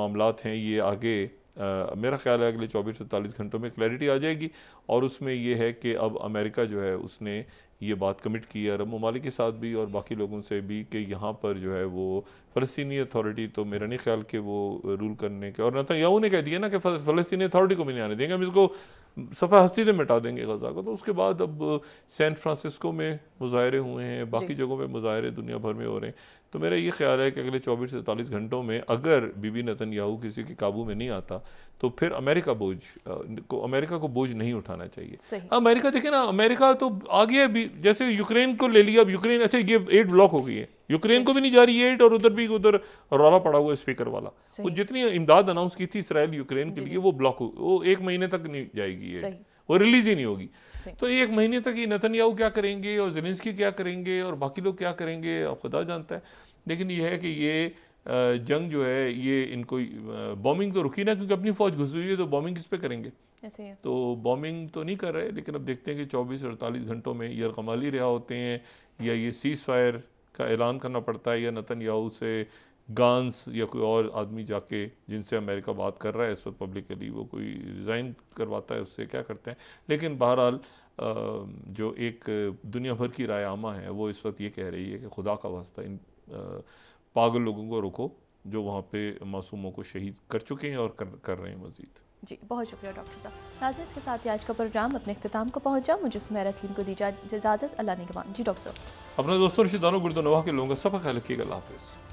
मामला हैं ये आगे आ, मेरा ख्याल है अगले चौबीस से 48 घंटों में क्लैरिटी आ जाएगी और उसमें यह है कि अब अमेरिका जो है उसने ये बात कमिट की है अरब ममालिक के साथ भी और बाकी लोगों से भी कि यहाँ पर जो है वो फ़लस्तनी अथॉरिटी तो मेरा नहीं ख्याल कि वो रूल करने के और नतन्याहू ने कह दिया ना कि फ़लस्तनी अथॉरिटी को भी नहीं आने देंगे हम इसको सफ़ा हस्ती से मिटा देंगे गजा को तो उसके बाद अब सैन फ्रांसिस्को में मुजाहरे हुए हैं बाकी जगहों पर मुजाहरे दुनिया भर में हो रहे हैं तो मेरा ये ख्याल है कि अगले चौबीस से अड़तालीस घंटों में अगर बीबी नतन याहू किसी के काबू में नहीं आता तो फिर अमेरिका बोझ को अमेरिका को बोझ नहीं उठाना चाहिए अमेरिका देखे ना अमेरिका तो गया भी जैसे यूक्रेन को ले लिया अब यूक्रेन अच्छा ये एड ब्लॉक हो गई है यूक्रेन को भी नहीं जा रही एड और उधर भी उधर रौला पड़ा हुआ स्पीकर वाला वो जितनी इमदाद अनाउंस की थी इसराइल यूक्रेन के लिए वो ब्लॉक वो एक महीने तक नहीं जाएगी ये वो रिलीज ही नहीं होगी तो एक महीने तक ये नतनयाहू क्या करेंगे और जेलेंसकी क्या करेंगे और बाकी लोग क्या करेंगे और खुदा जानता है लेकिन यह है कि ये जंग जो है ये इनको बॉम्बिंग तो रुकी ना क्योंकि अपनी फ़ौज घुसी हुई है तो बॉम्बिंग किस पे करेंगे तो बॉम्बिंग तो नहीं कर रहे लेकिन अब देखते हैं कि 24 अड़तालीस घंटों में या कमाली रिहा होते हैं या ये सीज़ फायर का ऐलान करना पड़ता है या नतन याहू से गांस या कोई और आदमी जाके जिनसे अमेरिका बात कर रहा है इस वक्त पब्लिकली वो कोई रिज़ाइन करवाता है उससे क्या करते हैं लेकिन बहरहाल जो एक दुनिया भर की राय आमा है वो इस वक्त ये कह रही है कि खुदा का वास्ता इन पागल लोगों को रोको जो वहाँ पे मासूमों को शहीद कर चुके हैं और कर, कर रहे हैं मज़ीद जी बहुत शुक्रिया डॉक्टर साहब नाजर इसके साथ ही आज का प्रोग्राम अपने अख्ताम को पहुँचा मुझे सुमेरा सलीम को दी इजाज़त अल्लाह ने गवान जी डॉक्टर साहब अपने दोस्तों रिश्तेदारों गुर्दनवा के लोगों का सफर ख्याल रखिएगा हाफिज़